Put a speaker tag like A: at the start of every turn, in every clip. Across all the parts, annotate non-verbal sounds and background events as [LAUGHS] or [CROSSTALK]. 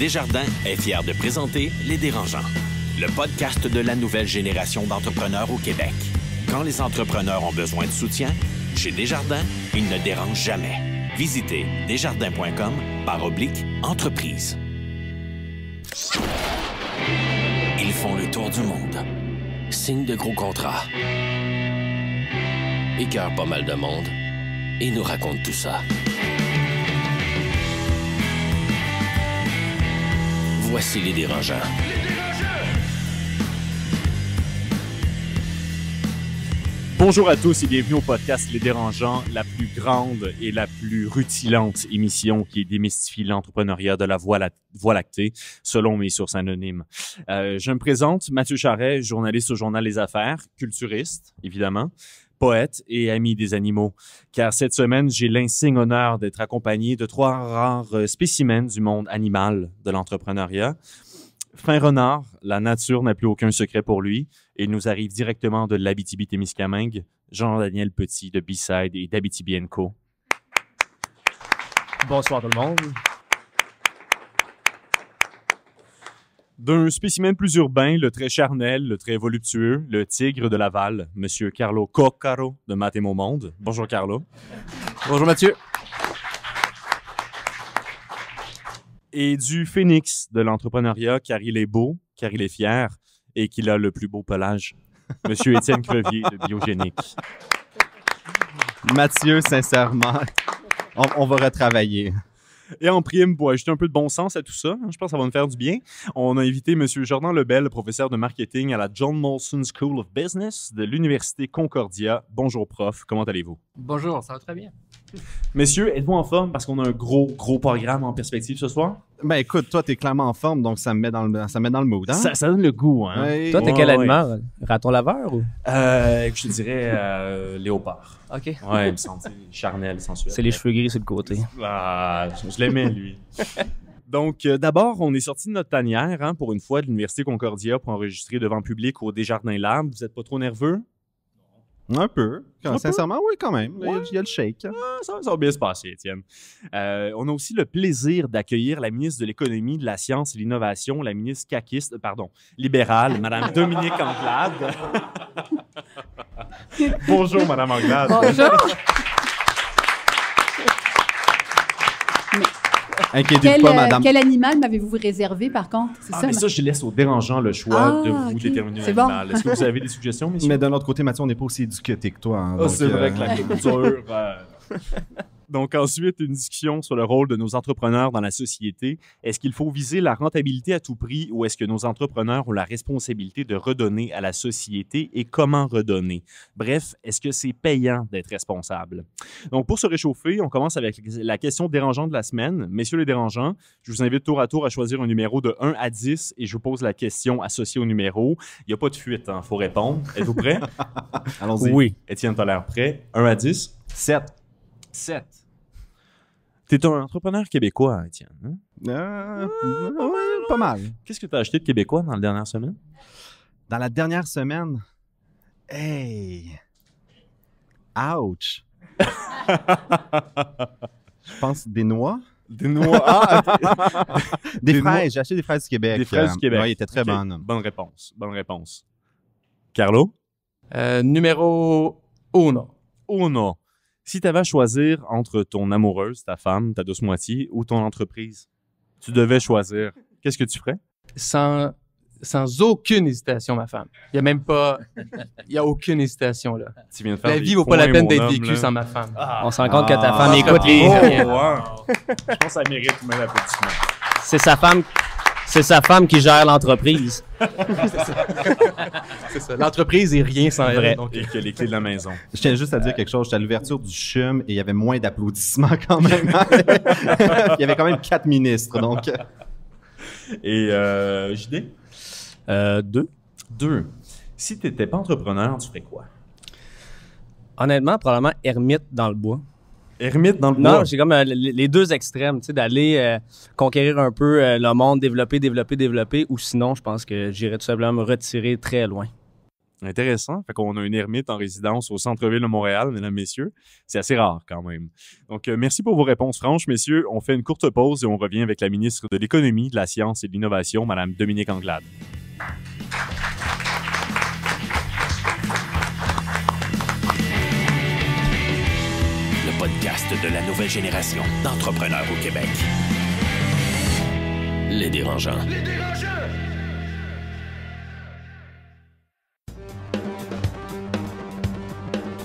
A: Desjardins est fier de présenter Les Dérangeants, le podcast de la nouvelle génération d'entrepreneurs au Québec. Quand les entrepreneurs ont besoin de soutien, chez Desjardins, ils ne dérangent jamais. Visitez desjardins.com par oblique entreprise.
B: Ils font le tour du monde. Signe de gros contrats. Écœurent pas mal de monde et nous racontent tout ça. Voici les dérangeants.
A: Bonjour à tous et bienvenue au podcast Les Dérangeants, la plus grande et la plus rutilante émission qui démystifie l'entrepreneuriat de la voie, lactée, selon mes sources anonymes. Euh, je me présente, Mathieu Charret, journaliste au Journal Les Affaires, culturiste, évidemment, poète et ami des animaux, car cette semaine, j'ai l'insigne honneur d'être accompagné de trois rares euh, spécimens du monde animal de l'entrepreneuriat. Fin renard, la nature n'a plus aucun secret pour lui il nous arrive directement de l'Abitibi-Témiscamingue, Jean-Daniel Petit de B-Side et d'Abitibi Co. Bonsoir tout le monde. D'un spécimen plus urbain, le très charnel, le très voluptueux, le tigre de Laval, M. Carlo Coccaro de Math Monde. Bonjour Carlo. Bonjour Mathieu. Et du phénix de l'entrepreneuriat, car il est beau, car il est fier et qu'il a le plus beau pelage, [LAUGHS] M. Étienne Crevier de Biogénique. Mathieu, sincèrement, on, on va retravailler. Et en prime, pour ajouter un peu de bon sens à tout ça, hein, je pense que ça va nous faire du bien, on a invité M. Jordan Lebel, professeur de marketing à la John Molson School of Business de l'Université Concordia. Bonjour, prof. Comment allez-vous?
B: Bonjour, ça va très bien.
A: Messieurs, êtes-vous en forme parce qu'on a un gros, gros programme en perspective ce soir?
C: Ben écoute, toi, t'es clairement en forme, donc ça me met dans le, ça me met dans le mood. Hein? Ça,
A: donne le goût.
B: Hein? toi, t'es quel animal?
A: Raton laveur ou? Euh, je te dirais euh, léopard. OK. Ouais, il me charnel, sensuel. C'est les cheveux gris sur le côté. Ah, je, l'aimais, lui. [LAUGHS] Donc, euh, d'abord, on est sorti de notre tanière hein, pour une fois de l'Université Concordia pour enregistrer devant public au Desjardins Lab. Vous n'êtes pas trop nerveux? Un peu. Sincèrement, oui, quand même. Il, y a, le shake. Ah, ça, va bien se passer, Étienne. Euh, on a aussi le plaisir d'accueillir la ministre de l'Économie, de la Science et de l'Innovation, la ministre caquiste, euh, pardon, libérale, Madame [LAUGHS] Dominique Anglade. Bonjour, Madame Anglade. Bonjour. Inquiétez-vous quel, pas, euh, madame. Quel
D: animal m'avez-vous réservé, par contre? C'est ah, ça, mais ça,
A: je laisse au dérangeant le choix ah, de vous déterminer un animal.
C: Est-ce que vous avez [LAUGHS] des suggestions, monsieur? Mais d'un autre côté, Mathieu, on n'est pas aussi éduqué que toi. Hein, ah, c'est vrai euh, que la culture... Euh,
A: [LAUGHS] Donc ensuite, une discussion sur le rôle de nos entrepreneurs dans la société. Est-ce qu'il faut viser la rentabilité à tout prix ou est-ce que nos entrepreneurs ont la responsabilité de redonner à la société et comment redonner? Bref, est-ce que c'est payant d'être responsable? Donc pour se réchauffer, on commence avec la question dérangeante de la semaine. Messieurs les dérangeants, je vous invite tour à tour à choisir un numéro de 1 à 10 et je vous pose la question associée au numéro. Il n'y a pas de fuite, il hein, faut répondre. Êtes-vous prêt? [LAUGHS] Allons-y. Oui. Étienne Tolère, prêt? 1 à 10? 7. 7. T'es un entrepreneur québécois, Étienne. Hein? Ah, ah, pas mal. Qu'est-ce que tu as acheté de québécois dans la dernière semaine? Dans la dernière
C: semaine? Hey! Ouch! [LAUGHS]
A: Je
C: pense des noix. Des noix. Ah,
A: [LAUGHS] des, fraises. J'ai acheté des fraises du Québec. Des fraises du euh, Québec. Oui, ils étaient très okay. bonne. réponse. Bonne réponse.
E: Carlo? Euh, numéro uno. Uno. Si
A: tu avais à choisir entre ton amoureuse, ta femme, ta douce moitié ou ton entreprise, tu devais choisir,
E: qu'est-ce que tu ferais? Sans, sans aucune hésitation, ma femme. Il n'y a même pas. Il n'y a aucune hésitation, là. Tu la vie vaut pas la peine d'être vécue sans ma femme. Ah. On se rend compte que ta ah. femme écoute les. Hein.
A: Je pense ça mérite un applaudissement.
F: C'est sa femme c'est sa femme qui gère l'entreprise. [LAUGHS]
C: L'entreprise est rien sans vrai. elle, donc
A: y euh, a les clés de la maison.
C: Je tiens juste à dire quelque chose. J'étais à l'ouverture du CHUM et il y avait moins d'applaudissements quand même. [LAUGHS] il y avait quand même quatre ministres, donc.
A: Et euh, JD? Euh, deux. Deux. Si tu n'étais pas entrepreneur, tu ferais quoi? Honnêtement, probablement ermite dans le bois. Ermite dans le Non, j'ai
F: comme euh, les deux extrêmes, tu sais, d'aller euh, conquérir un peu euh, le monde, développer, développer, développer, ou sinon, je pense que j'irais tout simplement me retirer très loin.
A: Intéressant. Fait qu'on a une ermite en résidence au centre-ville de Montréal, mesdames, messieurs. C'est assez rare quand même. Donc, merci pour vos réponses franches, messieurs. On fait une courte pause et on revient avec la ministre de l'Économie, de la Science et de l'Innovation, madame Dominique Anglade. de la nouvelle génération d'entrepreneurs au Québec.
E: Les dérangeants.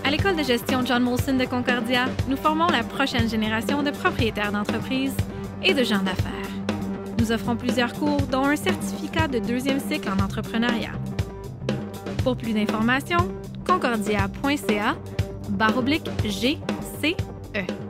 D: À l'école de gestion John Molson de Concordia, nous formons la prochaine génération de propriétaires d'entreprises et de gens d'affaires. Nous offrons plusieurs cours, dont un certificat de deuxième cycle en entrepreneuriat. Pour plus d'informations, concordia.ca barre oblique GC Earth.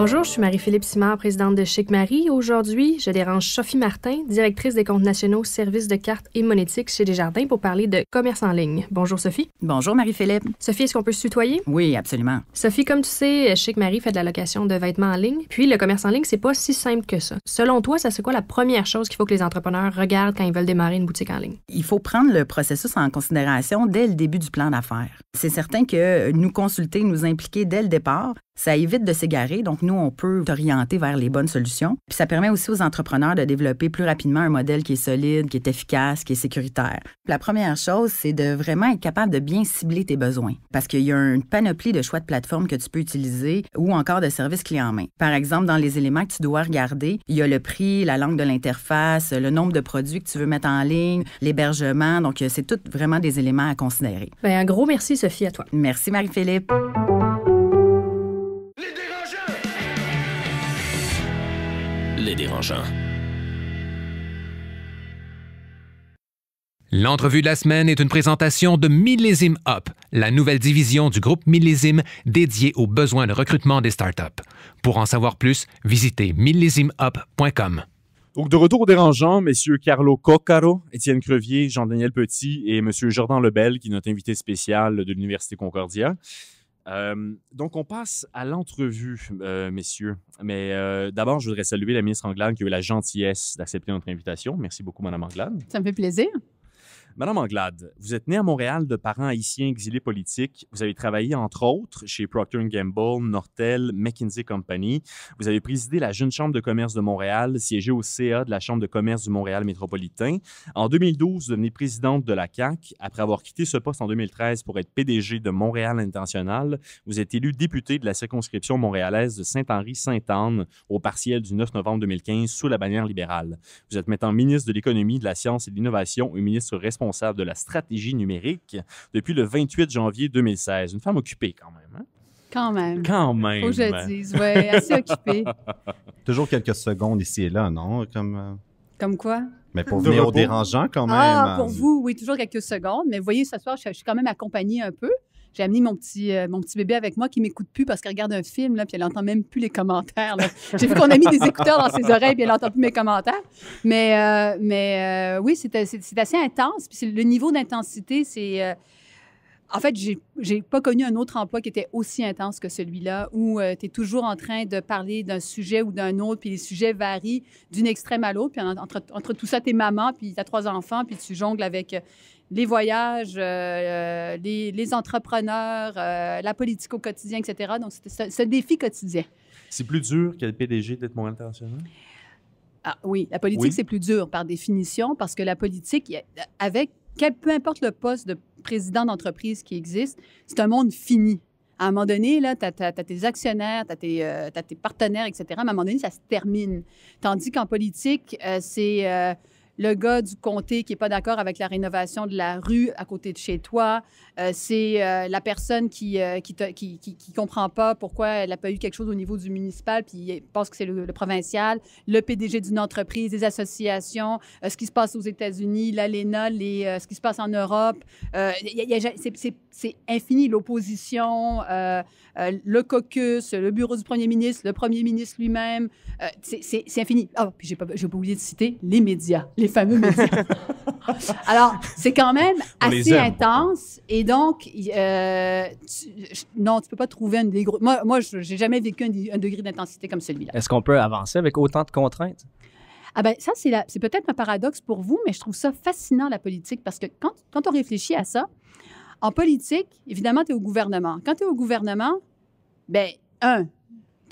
B: Bonjour, je suis Marie-Philippe Simard, présidente de Chic Marie. Aujourd'hui, je dérange Sophie Martin, directrice des comptes nationaux, services de cartes et monétiques chez Desjardins pour parler de
D: commerce en ligne. Bonjour Sophie. Bonjour Marie-Philippe. Sophie, est-ce qu'on peut se tutoyer? Oui, absolument. Sophie, comme tu sais, Chic Marie fait de la location de vêtements en ligne, puis le commerce en ligne, c'est pas si simple que ça. Selon toi, ça c'est quoi la première chose qu'il faut que les entrepreneurs regardent quand ils veulent démarrer une boutique en ligne? Il faut prendre le processus en considération dès le début du plan d'affaires. C'est certain que nous consulter, nous impliquer dès le départ, ça évite de s'égarer, donc nous, on peut t'orienter vers les bonnes solutions. Puis ça permet aussi aux entrepreneurs de développer plus rapidement un modèle qui est solide, qui est efficace, qui est sécuritaire. La première chose, c'est de vraiment être capable de bien cibler tes besoins, parce qu'il y a une panoplie de choix de plateformes que tu peux utiliser ou encore de services clés en main. Par exemple, dans les éléments que tu dois regarder, il y a le prix, la langue de l'interface, le nombre de produits que tu veux mettre en ligne, l'hébergement. Donc, euh, c'est tout vraiment des éléments à considérer. Bien, un gros merci, Sophie, à toi. Merci, Marie-Philippe.
F: dérangeant.
E: L'entrevue de la semaine est une présentation de Millésime Up, la nouvelle division du groupe Millésime dédiée aux besoins de recrutement des startups. Pour en savoir plus, visitez millésimeup.com.
A: Donc, de retour au dérangeant, messieurs Carlo Coccaro, Étienne Crevier, Jean-Daniel Petit et monsieur Jordan Lebel, qui est notre invité spécial de l'Université Concordia donc, on passe à l'entrevue, euh, messieurs. Mais euh, d'abord, je voudrais saluer la ministre Anglade qui a eu la gentillesse d'accepter notre invitation. Merci beaucoup, Madame Anglade. Ça me fait plaisir. Madame Anglade, vous êtes née à Montréal de parents haïtiens exilés politiques. Vous avez travaillé, entre autres, chez Procter Gamble, Nortel, McKinsey Company. Vous avez présidé la Jeune Chambre de commerce de Montréal, siégée au CA de la Chambre de commerce du Montréal métropolitain. En 2012, vous devenez présidente de la CAQ. Après avoir quitté ce poste en 2013 pour être PDG de Montréal International, vous êtes élu député de la circonscription montréalaise de Saint-Henri-Sainte-Anne au partiel du 9 novembre 2015 sous la bannière libérale. Vous êtes maintenant ministre de l'Économie, de la Science et de l'Innovation et ministre responsable responsable de la stratégie numérique depuis le 28 janvier 2016. Une femme occupée quand même. Hein?
D: Quand même. Quand même. Faut que je le dise, oui, assez occupée.
C: [LAUGHS] Toujours quelques secondes ici et là, non? Comme, euh, Comme quoi? Mais pour venir au dérangeant quand ah, même. Ah, pour vous,
D: oui, toujours quelques secondes. Mais voyez, ce soir, je, je suis quand même accompagnée un peu j'ai amené mon petit, euh, mon petit bébé avec moi qui m'écoute plus parce qu'elle regarde un film, là, puis elle n'entend même plus les commentaires. J'ai vu qu'on a mis des écouteurs dans ses oreilles, puis elle n'entend plus mes commentaires. Mais, euh, mais euh, oui, c'est assez intense. Puis le niveau d'intensité, c'est... en fait, j'ai pas connu un autre emploi qui était aussi intense que celui-là, où tu es toujours en train de parler d'un sujet ou d'un autre, puis les sujets varient d'une extrême à l'autre. Puis entre, entre, tout ça, tu es maman, puis tu as trois enfants, puis tu jongles avec les voyages, euh, euh, les, entrepreneurs, euh, la politique au quotidien, etc. Donc, c'était ce, défi quotidien.
A: C'est plus dur qu'être PDG d'être mon International?
D: Ah, oui, la politique, c'est plus dur par définition parce que la politique, avec quel, peu importe le poste de président d'entreprise qui existe, c'est un monde fini. À un moment donné, là, tu as, tes actionnaires, tu as, as, tes partenaires, etc. Mais à un moment donné, ça se termine. Tandis qu'en politique, c'est le gars du comté qui n'est pas d'accord avec la rénovation de la rue à côté de chez toi. Euh, c'est euh, la personne qui ne euh, qui, comprend pas pourquoi elle n'a pas eu quelque chose au niveau du municipal, puis pense que c'est le, provincial, le PDG d'une entreprise, des associations, ce qui se passe aux États-Unis, l'ALENA, les, ce qui se passe en Europe. c'est infini, l'opposition. Euh, le caucus, le bureau du premier ministre, le premier ministre lui-même. Euh, c'est infini. Ah, puis j'ai pas, pas oublié de citer les médias, les fameux médias. [LAUGHS] Alors, c'est quand même assez intense. Et donc, euh, tu, non, tu peux pas trouver un des gros. Moi, je n'ai jamais vécu un, degré d'intensité comme celui-là.
F: Est-ce qu'on peut avancer avec autant de contraintes?
D: Ah ben ça, c'est peut-être un paradoxe pour vous, mais je trouve ça fascinant, la politique, parce que quand, quand on réfléchit à ça, en politique, évidemment, tu es au gouvernement. Quand tu es au gouvernement, ben un, tu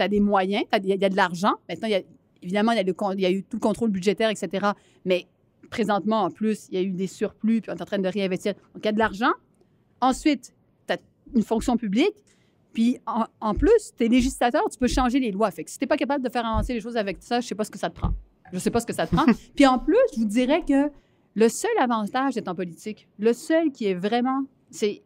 D: as des moyens, il y, a de l'argent. Maintenant, y a, évidemment, il y, a eu tout le contrôle budgétaire, etc. Mais présentement, en plus, il y a eu des surplus, puis on est en train de réinvestir. Donc, il y a de l'argent. Ensuite, tu as une fonction publique. Puis, en, plus, tu es législateur, tu peux changer les lois. Fait que si tu n'es pas capable de faire avancer les choses avec ça, je ne sais pas ce que ça te prend. Je ne sais pas ce que ça te prend. [LAUGHS] puis, en plus, je vous dirais que le seul avantage d'être en politique, le seul qui est vraiment c'est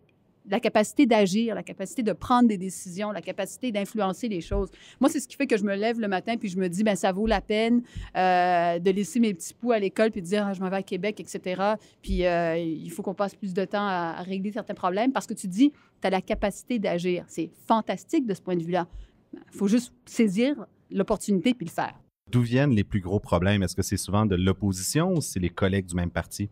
D: la capacité d'agir, la capacité de prendre des décisions, la capacité d'influencer les choses. Moi, c'est ce qui fait que je me lève le matin puis je me dis, ben ça vaut la peine euh, de laisser mes petits poux à l'école puis de dire, ah, je m'en vais à Québec, etc. Puis euh, il faut qu'on passe plus de temps à, régler certains problèmes parce que tu dis, tu as la capacité d'agir. C'est fantastique de ce point de vue-là. Il faut juste saisir l'opportunité puis le faire.
C: D'où viennent les plus gros problèmes? Est-ce que c'est souvent de l'opposition ou c'est les collègues du même parti?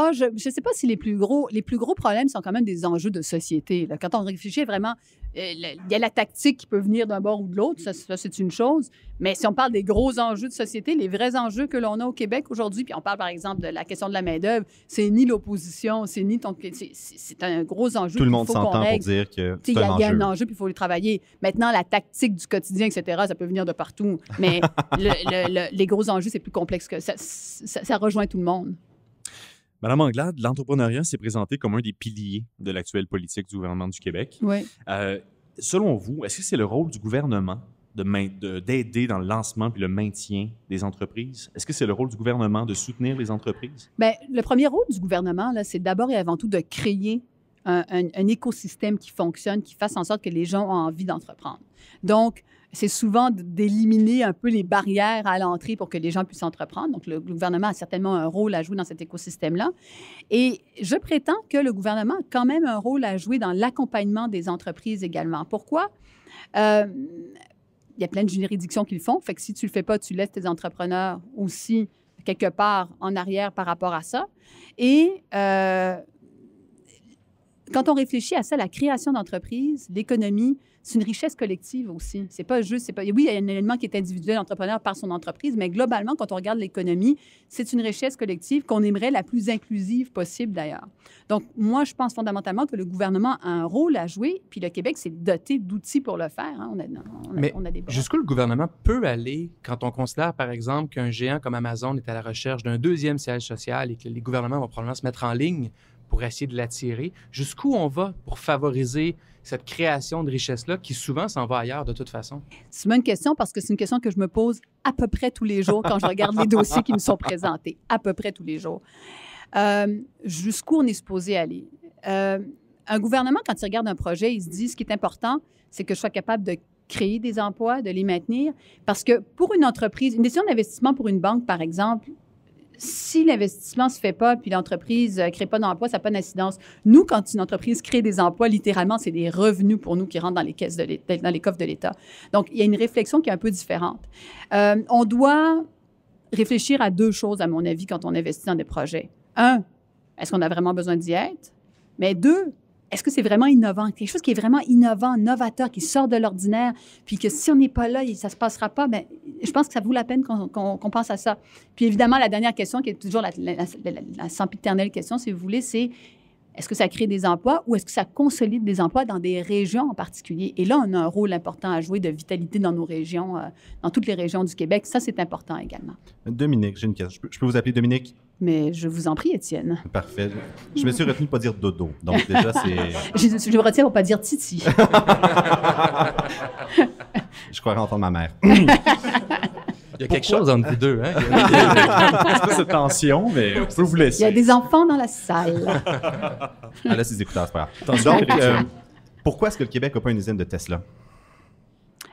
D: Ah, je ne sais pas si les plus gros, les plus gros problèmes sont quand même des enjeux de société. Là. Quand on réfléchit vraiment, euh, il y a la tactique qui peut venir d'un bord ou de l'autre, ça, c'est une chose. Mais si on parle des gros enjeux de société, les vrais enjeux que l'on a au Québec aujourd'hui, puis on parle par exemple de la question de la main-d'œuvre, c'est ni l'opposition, c'est ni ton. C'est un gros enjeu. Tout le monde s'entend pour dire que. y, a un enjeu, puis il faut le travailler. Maintenant, la tactique du quotidien, etc., ça peut venir de partout. Mais [LAUGHS] les gros enjeux, c'est plus complexe que ça. Ça rejoint tout le monde.
A: Madame Anglade, l'entrepreneuriat s'est présenté comme un des piliers de l'actuelle politique du gouvernement du Québec. Oui. Euh, selon vous, est-ce que c'est le rôle du gouvernement d'aider dans le lancement puis le maintien des entreprises? Est-ce que c'est le rôle du gouvernement de soutenir les entreprises?
D: Bien, le premier rôle du gouvernement, c'est d'abord et avant tout de créer un, écosystème qui fonctionne, qui fasse en sorte que les gens ont envie d'entreprendre. Donc, c'est souvent d'éliminer un peu les barrières à l'entrée pour que les gens puissent entreprendre. Donc, le gouvernement a certainement un rôle à jouer dans cet écosystème-là. Et je prétends que le gouvernement a quand même un rôle à jouer dans l'accompagnement des entreprises également. Pourquoi? Euh, il y a plein de juridictions qu'ils font. Fait que si tu le fais pas, tu laisses tes entrepreneurs aussi quelque part en arrière par rapport à ça. Et euh, quand on réfléchit à ça, la création d'entreprises, l'économie, c'est une richesse collective aussi. C'est pas juste, pas, oui, il y a un élément qui est individuel, entrepreneur par son entreprise, mais globalement, quand on regarde l'économie, c'est une richesse collective qu'on aimerait la plus inclusive possible d'ailleurs. Donc, moi, je pense fondamentalement que le gouvernement a un rôle à jouer, puis le Québec s'est doté d'outils pour le faire. Hein. On, a, on, a, mais on des
E: jusqu'où le gouvernement peut aller quand on considère, par exemple, qu'un géant comme Amazon est à la recherche d'un deuxième siège social et que les gouvernements vont probablement se mettre en ligne pour essayer de l'attirer. Jusqu'où on va pour favoriser cette création de richesse-là qui souvent s'en va ailleurs de toute façon?
D: C'est une bonne question parce que c'est une question que je me pose à peu près tous les jours quand je regarde les [LAUGHS] dossiers qui me sont présentés, à peu près tous les jours. Euh, jusqu'où on est supposé aller? Euh, un gouvernement, quand il regarde un projet, il se dit ce qui est important, c'est que je sois capable de créer des emplois, de les maintenir. Parce que pour une entreprise, une décision d'investissement pour une banque, par exemple, si l'investissement ne se fait pas, puis l'entreprise ne euh, crée pas d'emplois, ça n'a pas d'incidence. Nous, quand une entreprise crée des emplois, littéralement, c'est des revenus pour nous qui rentrent dans les caisses dans les coffres de l'État. Donc, il y a une réflexion qui est un peu différente. Euh, on doit réfléchir à deux choses, à mon avis, quand on investit dans des projets. Un, est-ce qu'on a vraiment besoin d'y être? Mais deux, est-ce que c'est vraiment innovant? Quelque chose qui est vraiment innovant, novateur, qui sort de l'ordinaire, puis que si on n'est pas là, ça ne se passera pas, mais ben, je pense que ça vaut la peine qu'on pense à ça. Puis évidemment, la dernière question, qui est toujours la, la, la sempiternelle question, si vous voulez, c'est est-ce que ça crée des emplois ou est-ce que ça consolide des emplois dans des régions en particulier? Et là, on a un rôle important à jouer de vitalité dans nos régions, euh, dans toutes les régions du Québec. Ça, c'est important également.
C: Dominique, j'ai une question. Je peux vous appeler Dominique?
D: Mais je vous en prie, Étienne. Parfait. Je me suis retenu de pas dire dodo. Donc déjà, c'est... [LAUGHS] je, je, me retiens pour pas dire titi. [LAUGHS]
C: je croirais entendre ma mère. [LAUGHS] Il y a quelque chose entre vous deux. Hein? [LAUGHS] Il y tension, mais on peut vous laisser. Il
D: y a des enfants dans la salle.
A: ah
C: là, c'est des écouteurs, c'est Donc, euh, pourquoi est-ce que le Québec n'a pas une usine de Tesla?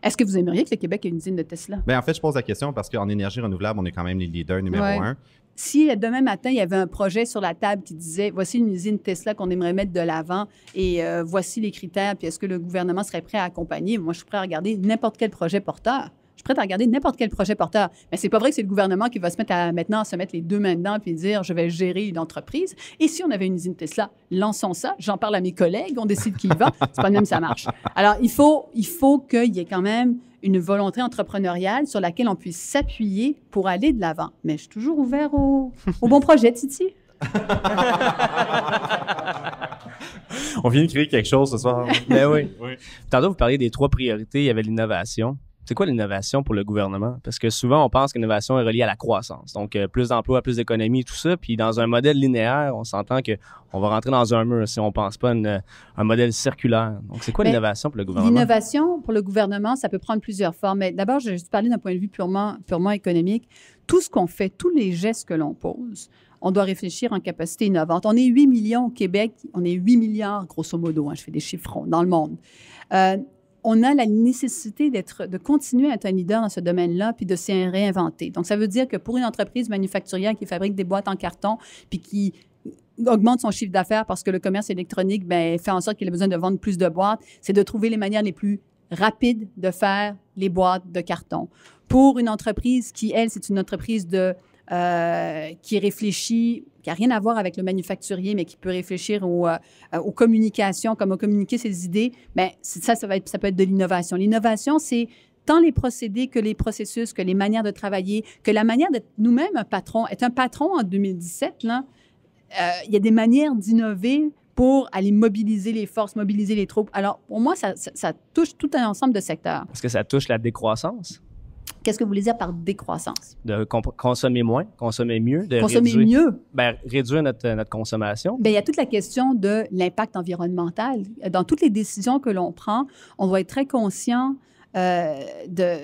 D: Est-ce que vous aimeriez que le Québec ait une usine de Tesla?
C: Bien, en fait, je pose la question parce qu'en énergie renouvelable, on est quand même les leaders numéro un.
D: Si euh, demain matin, il y avait un projet sur la table qui disait voici une usine Tesla qu'on aimerait mettre de l'avant et euh, voici les critères, puis est-ce que le gouvernement serait prêt à accompagner? Moi, je suis prêt à regarder n'importe quel projet porteur prêt à regarder n'importe quel projet porteur. Mais c'est pas vrai que c'est le gouvernement qui va se mettre à maintenant se mettre les deux mains dedans puis dire je vais gérer une entreprise. Et si on avait une usine Tesla, lançons ça. J'en parle à mes collègues, on décide qui va. C'est pas même ça marche. Alors il faut il faut qu'il y ait quand même une volonté entrepreneuriale sur laquelle on puisse s'appuyer pour aller de l'avant. Mais je suis toujours ouvert au, bon projet, Titi.
F: [LAUGHS] on vient de créer quelque chose ce soir. Mais ben oui. oui. vous parliez des trois priorités. Il y avait l'innovation, c'est quoi l'innovation pour le gouvernement? Parce que souvent, on pense qu'innovation est reliée à la croissance. Donc, euh, plus d'emplois, plus d'économies, tout ça. Puis, dans un modèle linéaire, on s'entend qu'on va rentrer dans un mur si on ne pense pas à euh, un modèle circulaire. Donc, c'est quoi l'innovation pour le gouvernement?
D: L'innovation pour le gouvernement, ça peut prendre plusieurs formes. Mais d'abord, je vais juste parler d'un point de vue purement, purement économique. Tout ce qu'on fait, tous les gestes que l'on pose, on doit réfléchir en capacité innovante. On est 8 millions au Québec, on est 8 milliards, grosso modo, hein, je fais des chiffrons, dans le monde. Euh, on a la nécessité d'être, de continuer à être un leader dans ce domaine-là, puis de s'y réinventer. Donc, ça veut dire que pour une entreprise manufacturière qui fabrique des boîtes en carton, puis qui augmente son chiffre d'affaires parce que le commerce électronique bien, fait en sorte qu'il a besoin de vendre plus de boîtes, c'est de trouver les manières les plus rapides de faire les boîtes de carton. Pour une entreprise qui, elle, c'est une entreprise de euh, qui réfléchit, qui n'a rien à voir avec le manufacturier, mais qui peut réfléchir euh, aux communications, comment communiquer ses idées, bien, ça, ça, ça peut être de l'innovation. L'innovation, c'est tant les procédés que les processus, que les manières de travailler, que la manière d'être nous-mêmes un patron. Être un patron en 2017, là, euh, il y a des manières d'innover pour aller mobiliser les forces, mobiliser les troupes. Alors, pour moi, ça, ça touche tout un ensemble de secteurs.
F: Est-ce que ça touche la décroissance?
D: Qu'est-ce que vous voulez dire par décroissance?
F: De consommer moins, consommer mieux. De consommer réduire, mieux. Ben, réduire notre, notre consommation.
D: Ben, il y a toute la question de l'impact environnemental. Dans toutes les décisions que l'on prend, on doit être très conscient euh, de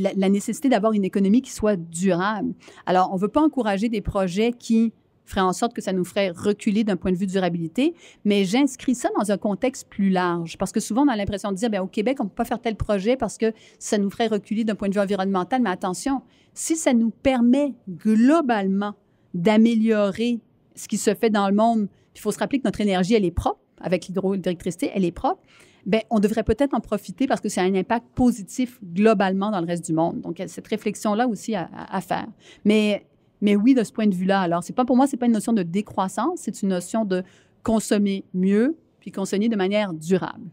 D: la, la nécessité d'avoir une économie qui soit durable. Alors, on ne veut pas encourager des projets qui ferait en sorte que ça nous ferait reculer d'un point de vue durabilité. Mais j'inscris ça dans un contexte plus large parce que souvent on a l'impression de dire, bien, au Québec, on ne peut pas faire tel projet parce que ça nous ferait reculer d'un point de vue environnemental. Mais attention, si ça nous permet globalement d'améliorer ce qui se fait dans le monde, il faut se rappeler que notre énergie, elle est propre, avec l'hydroélectricité, elle est propre, bien, on devrait peut-être en profiter parce que ça a un impact positif globalement dans le reste du monde. Donc, il y a cette réflexion-là aussi à, à, faire. Mais mais oui, de ce point de vue-là, alors, c'est pas pour moi, c'est pas une notion de décroissance, c'est une notion de consommer mieux puis consommer de manière durable.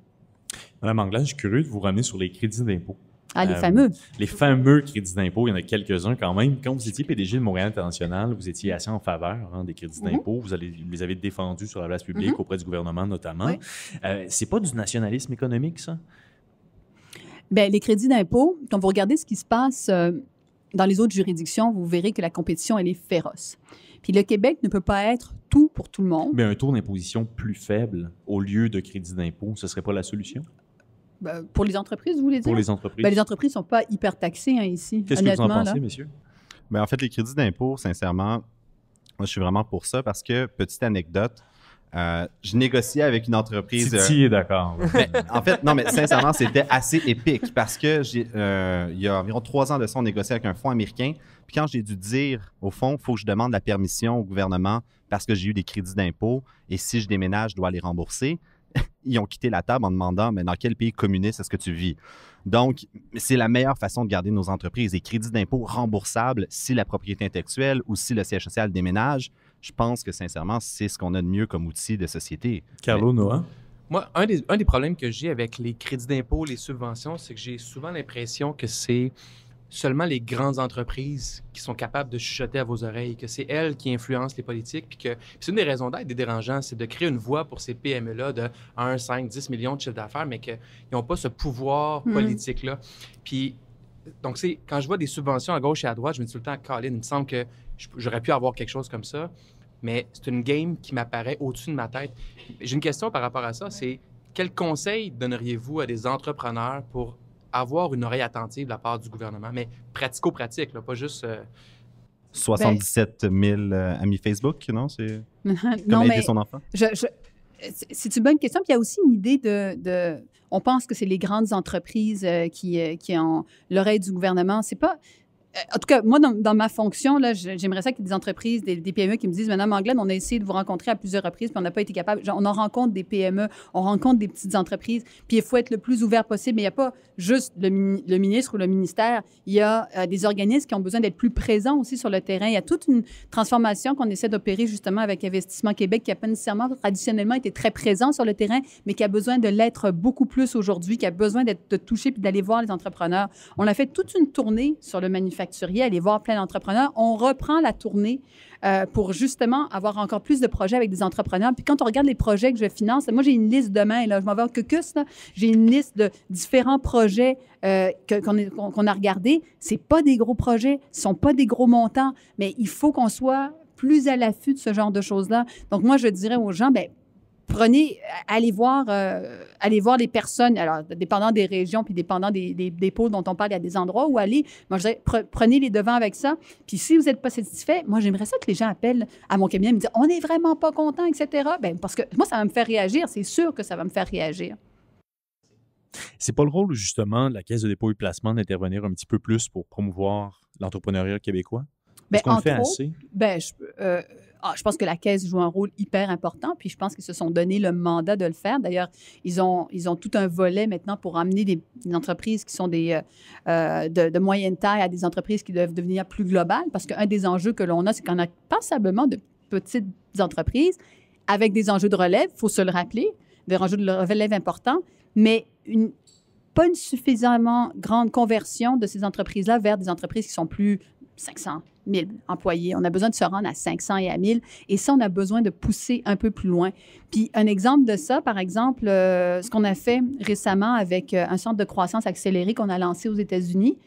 A: Madame Anglade, je suis curieux de vous ramener sur les crédits d'impôt. Ah, les euh, fameux. Les fameux crédits d'impôt, il y en a quelques-uns quand même. Quand vous étiez PDG de Montréal International, vous étiez assez en faveur hein, des crédits d'impôts. Mhm. d'impôt. Vous, les avez défendus sur la place publique mhm. auprès du gouvernement notamment. Ce Euh, c'est pas du nationalisme économique, ça?
D: Bien, les crédits d'impôt, quand vous regardez ce qui se passe... Euh, dans les autres juridictions, vous verrez que la compétition, elle est féroce. Puis le Québec ne peut pas être tout pour tout le monde.
A: Mais un taux d'imposition plus faible au lieu de crédit d'impôt, ce ne serait pas la solution?
D: Ben, pour les entreprises, vous voulez dire? Pour les entreprises. Ben, les entreprises ne sont pas hyper taxées hein, ici. Qu'est-ce que vous en pensez, messieurs?
C: Ben, en fait, les crédits d'impôt, sincèrement, je suis vraiment pour ça parce que, petite anecdote, euh, je négociais avec une entreprise. Titi euh, d'accord. [LAUGHS] en fait, non, mais sincèrement, c'était assez épique parce que euh, il y a environ trois ans de ça, on négociait avec un fonds américain. Puis quand j'ai dû dire, au fond, il faut que je demande la permission au gouvernement parce que j'ai eu des crédits d'impôt et si je déménage, je dois les rembourser. [LAUGHS] Ils ont quitté la table en demandant, mais dans quel pays communiste est-ce que tu vis? Donc, c'est la meilleure façon de garder nos entreprises, et crédits d'impôt remboursables si la propriété intellectuelle ou si le siège social déménage je pense que sincèrement, c'est ce qu'on a de mieux comme outil de société. Carlo, Noah?
E: Moi, un des, problèmes que j'ai avec les crédits d'impôt, les subventions, c'est que j'ai souvent l'impression que c'est seulement les grandes entreprises qui sont capables de chuchoter à vos oreilles, que c'est elles qui influencent les politiques, puis que c'est une des raisons d'être des dérangeants, c'est de créer une voie pour ces PME-là de 1, 5, 10 millions de chiffre d'affaires, mais qu'ils n'ont pas ce pouvoir mhm. politique-là. Puis, donc, c'est quand je vois des subventions à gauche et à droite, je me dis tout le temps, Colin, il me semble que j'aurais pu avoir quelque chose comme ça mais c'est une game qui m'apparaît au-dessus de ma tête. J'ai une question par rapport à ça, c'est quel conseil donneriez-vous à des entrepreneurs pour avoir une oreille attentive de la part du gouvernement, mais pratico-pratique, pas juste...
C: 77 euh, 000 euh, amis Facebook, non? C'est
D: [LAUGHS] comme aider son enfant? C'est une bonne question. Puis il y a aussi une idée de. de on pense que c'est les grandes entreprises euh, qui, qui ont l'oreille du gouvernement. C'est pas. Euh, en tout cas, moi, dans, ma fonction, là, j'aimerais ça qu'il y ait des entreprises, des, PME qui me disent, Madame Anglade, on a essayé de vous rencontrer à plusieurs reprises, puis on n'a pas été capable. on en rencontre des PME, on rencontre des petites entreprises, puis il faut être le plus ouvert possible. Mais il n'y a pas juste le, ministre ou le ministère. Il y a euh, des organismes qui ont besoin d'être plus présents aussi sur le terrain. Il y a toute une transformation qu'on essaie d'opérer justement avec Investissement Québec, qui n'a pas nécessairement traditionnellement été très présent sur le terrain, mais qui a besoin de l'être beaucoup plus aujourd'hui, qui a besoin d'être touché puis d'aller voir les entrepreneurs. On a fait toute une tournée sur le manufacturier aller voir plein d'entrepreneurs. On reprend la tournée euh, pour justement avoir encore plus de projets avec des entrepreneurs. Puis quand on regarde les projets que je finance, moi, j'ai une liste demain, là, je m'en vais au CUCUS, j'ai une liste de différents projets euh, qu'on a regardés. Ce pas des gros projets, ce sont pas des gros montants, mais il faut qu'on soit plus à l'affût de ce genre de choses-là. Donc, moi, je dirais aux gens, ben, prenez, allez voir, les euh, allez voir les personnes, alors dépendant des régions, puis dépendant des, dépôts dont on parle, il y a des endroits où aller. Moi, je dirais, prenez les devants avec ça. Puis si vous n'êtes pas satisfait, moi, j'aimerais ça que les gens appellent à mon cabinet et me disent, on n'est vraiment pas content, etc. Bien, parce que moi, ça va me faire réagir. C'est sûr que ça va me faire réagir.
A: C'est pas le rôle, justement, de la Caisse de dépôt et placement d'intervenir un petit peu plus pour promouvoir l'entrepreneuriat québécois?
D: Est-ce ben, qu'on fait assez? Bien, je, euh, ah, je pense que la Caisse joue un rôle hyper important, puis je pense qu'ils se sont donné le mandat de le faire. D'ailleurs, ils ont, ils ont tout un volet maintenant pour amener des, entreprises qui sont des, euh, euh, de, moyenne taille à des entreprises qui doivent devenir plus globales, parce qu'un des enjeux que l'on a, c'est qu'on a passablement de petites entreprises avec des enjeux de relève, il faut se le rappeler, des enjeux de relève importants, mais une, pas une suffisamment grande conversion de ces entreprises-là vers des entreprises qui sont plus 500, 1000 employés. On a besoin de se rendre à 500 et à 1000. Et ça, on a besoin de pousser un peu plus loin. Puis un exemple de ça, par exemple, euh, ce qu'on a fait récemment avec euh, un centre de croissance accéléré qu'on a lancé aux États-Unis.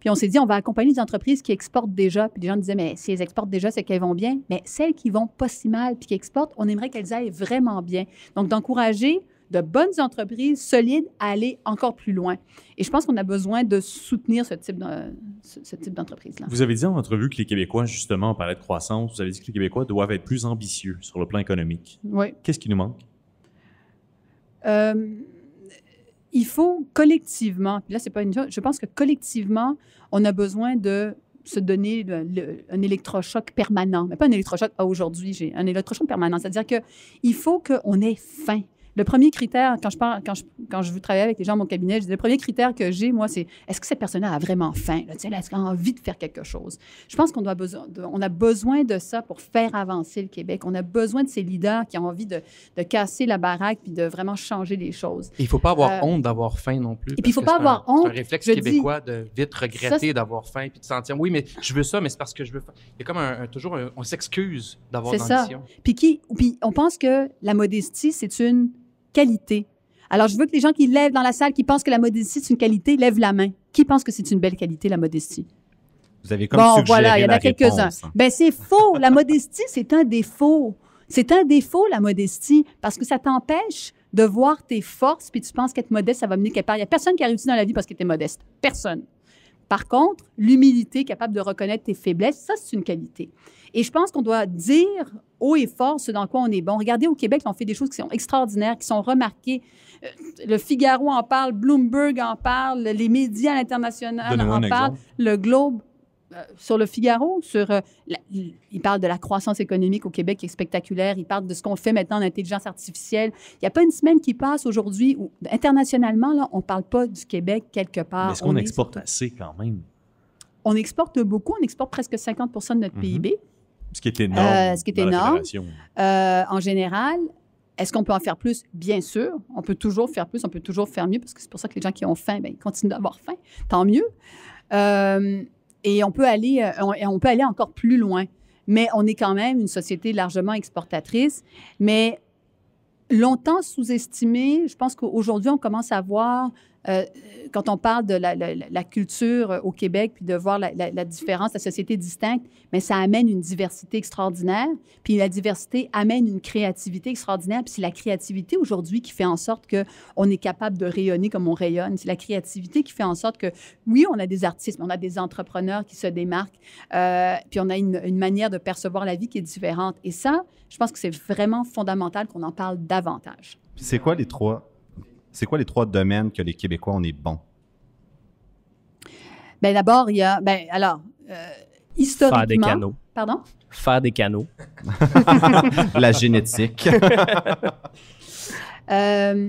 D: Puis on s'est dit, on va accompagner des entreprises qui exportent déjà. Puis les gens disaient, mais si elles exportent déjà, c'est qu'elles vont bien. Mais celles qui vont pas si mal puis qui exportent, on aimerait qu'elles aillent vraiment bien. Donc, d'encourager de bonnes entreprises solides à aller encore plus loin. Et je pense qu'on a besoin de soutenir ce type, de, ce, type d'entreprise-là.
A: Vous avez dit en entrevue que les Québécois, justement, on de croissance, vous avez dit que les Québécois doivent être plus ambitieux sur le plan économique. Oui. Qu'est-ce qui nous manque?
D: Euh, il faut collectivement, là, c'est pas une je pense que collectivement, on a besoin de se donner un électrochoc permanent. Mais pas un électrochoc, aujourd'hui, j'ai un électrochoc permanent. C'est-à-dire qu'il faut qu'on ait faim le premier critère, quand je, parle, quand, je, quand je veux travailler avec les gens de mon cabinet, je le premier critère que j'ai, moi, c'est est-ce que cette personne-là a vraiment faim? Est-ce qu'elle a envie de faire quelque chose. Je pense qu'on on a besoin de ça pour faire avancer le Québec. On a besoin de ces leaders qui ont envie de, de casser la baraque puis de vraiment changer les choses. il ne faut pas avoir euh, honte
E: d'avoir faim non plus. Et puis, il faut pas avoir honte. C'est un réflexe québécois de vite regretter d'avoir faim puis de sentir, oui, mais je veux ça, mais c'est parce que je veux. Faim. Il y a comme un, toujours, on s'excuse d'avoir C'est ça.
D: Puis, puis on pense que la modestie, c'est une qualité. Alors, je veux que les gens qui lèvent dans la salle, qui pensent que la modestie, c'est une qualité, lèvent la main. Qui pense que c'est une belle qualité, la modestie?
C: Vous avez comme bon, voilà, il y en a quelques-uns.
D: Ben, c'est faux. La modestie, c'est un défaut. C'est un défaut, la modestie, parce que ça t'empêche de voir tes forces, puis tu penses qu'être modeste, ça va mener quelque part. Il n'y a personne qui a réussi dans la vie parce qu'il était modeste. Personne. Par contre, l'humilité, capable de reconnaître tes faiblesses, ça, c'est une qualité. Et je pense qu'on doit dire haut et fort ce dans quoi on est bon. Regardez, au Québec, on fait des choses qui sont extraordinaires, qui sont remarquées. Euh, le Figaro en parle, Bloomberg en parle, les médias internationaux en parlent, le Globe euh, sur le Figaro, sur euh, il parle de la croissance économique au Québec qui est spectaculaire, il parle de ce qu'on fait maintenant en intelligence artificielle. Il n'y a pas une semaine qui passe aujourd'hui où internationalement là, on ne parle pas du Québec quelque part. Mais est-ce qu'on exporte
A: assez quand même
D: On exporte beaucoup, on exporte presque 50 de notre mm-hmm. PIB.
A: Ce qui est euh, énorme. ce qui énorme.
D: Euh, en général, est-ce qu'on peut en faire plus? Bien sûr. On peut toujours faire plus, on peut toujours faire mieux, parce que c'est pour ça que les gens qui ont faim, ben, ils continuent d'avoir faim. Tant mieux. Euh, et on peut, aller, on, peut aller encore plus loin. Mais on est quand même une société largement exportatrice, mais longtemps sous-estimée. Je pense qu'aujourd'hui, on commence à voir euh, quand on parle de la, culture euh, au Québec, puis de voir la, différence, la société distincte, mais ça amène une diversité extraordinaire, puis la diversité amène une créativité extraordinaire, puis c'est la créativité aujourd'hui qui fait en sorte qu'on est capable de rayonner comme on rayonne, c'est la créativité qui fait en sorte que, oui, on a des artistes, mais on a des entrepreneurs qui se démarquent, euh, puis on a une, une manière de percevoir la vie qui est différente, et ça, je pense que c'est vraiment fondamental qu'on en parle davantage.
C: C'est quoi les trois c'est quoi les trois domaines que les Québécois, on est bons?
D: Bien, d'abord, il y a. Bien, alors, historiquement. Euh, Faire des canaux. Pardon?
F: Faire des canaux. [LAUGHS] La génétique. [LAUGHS]
D: Euh,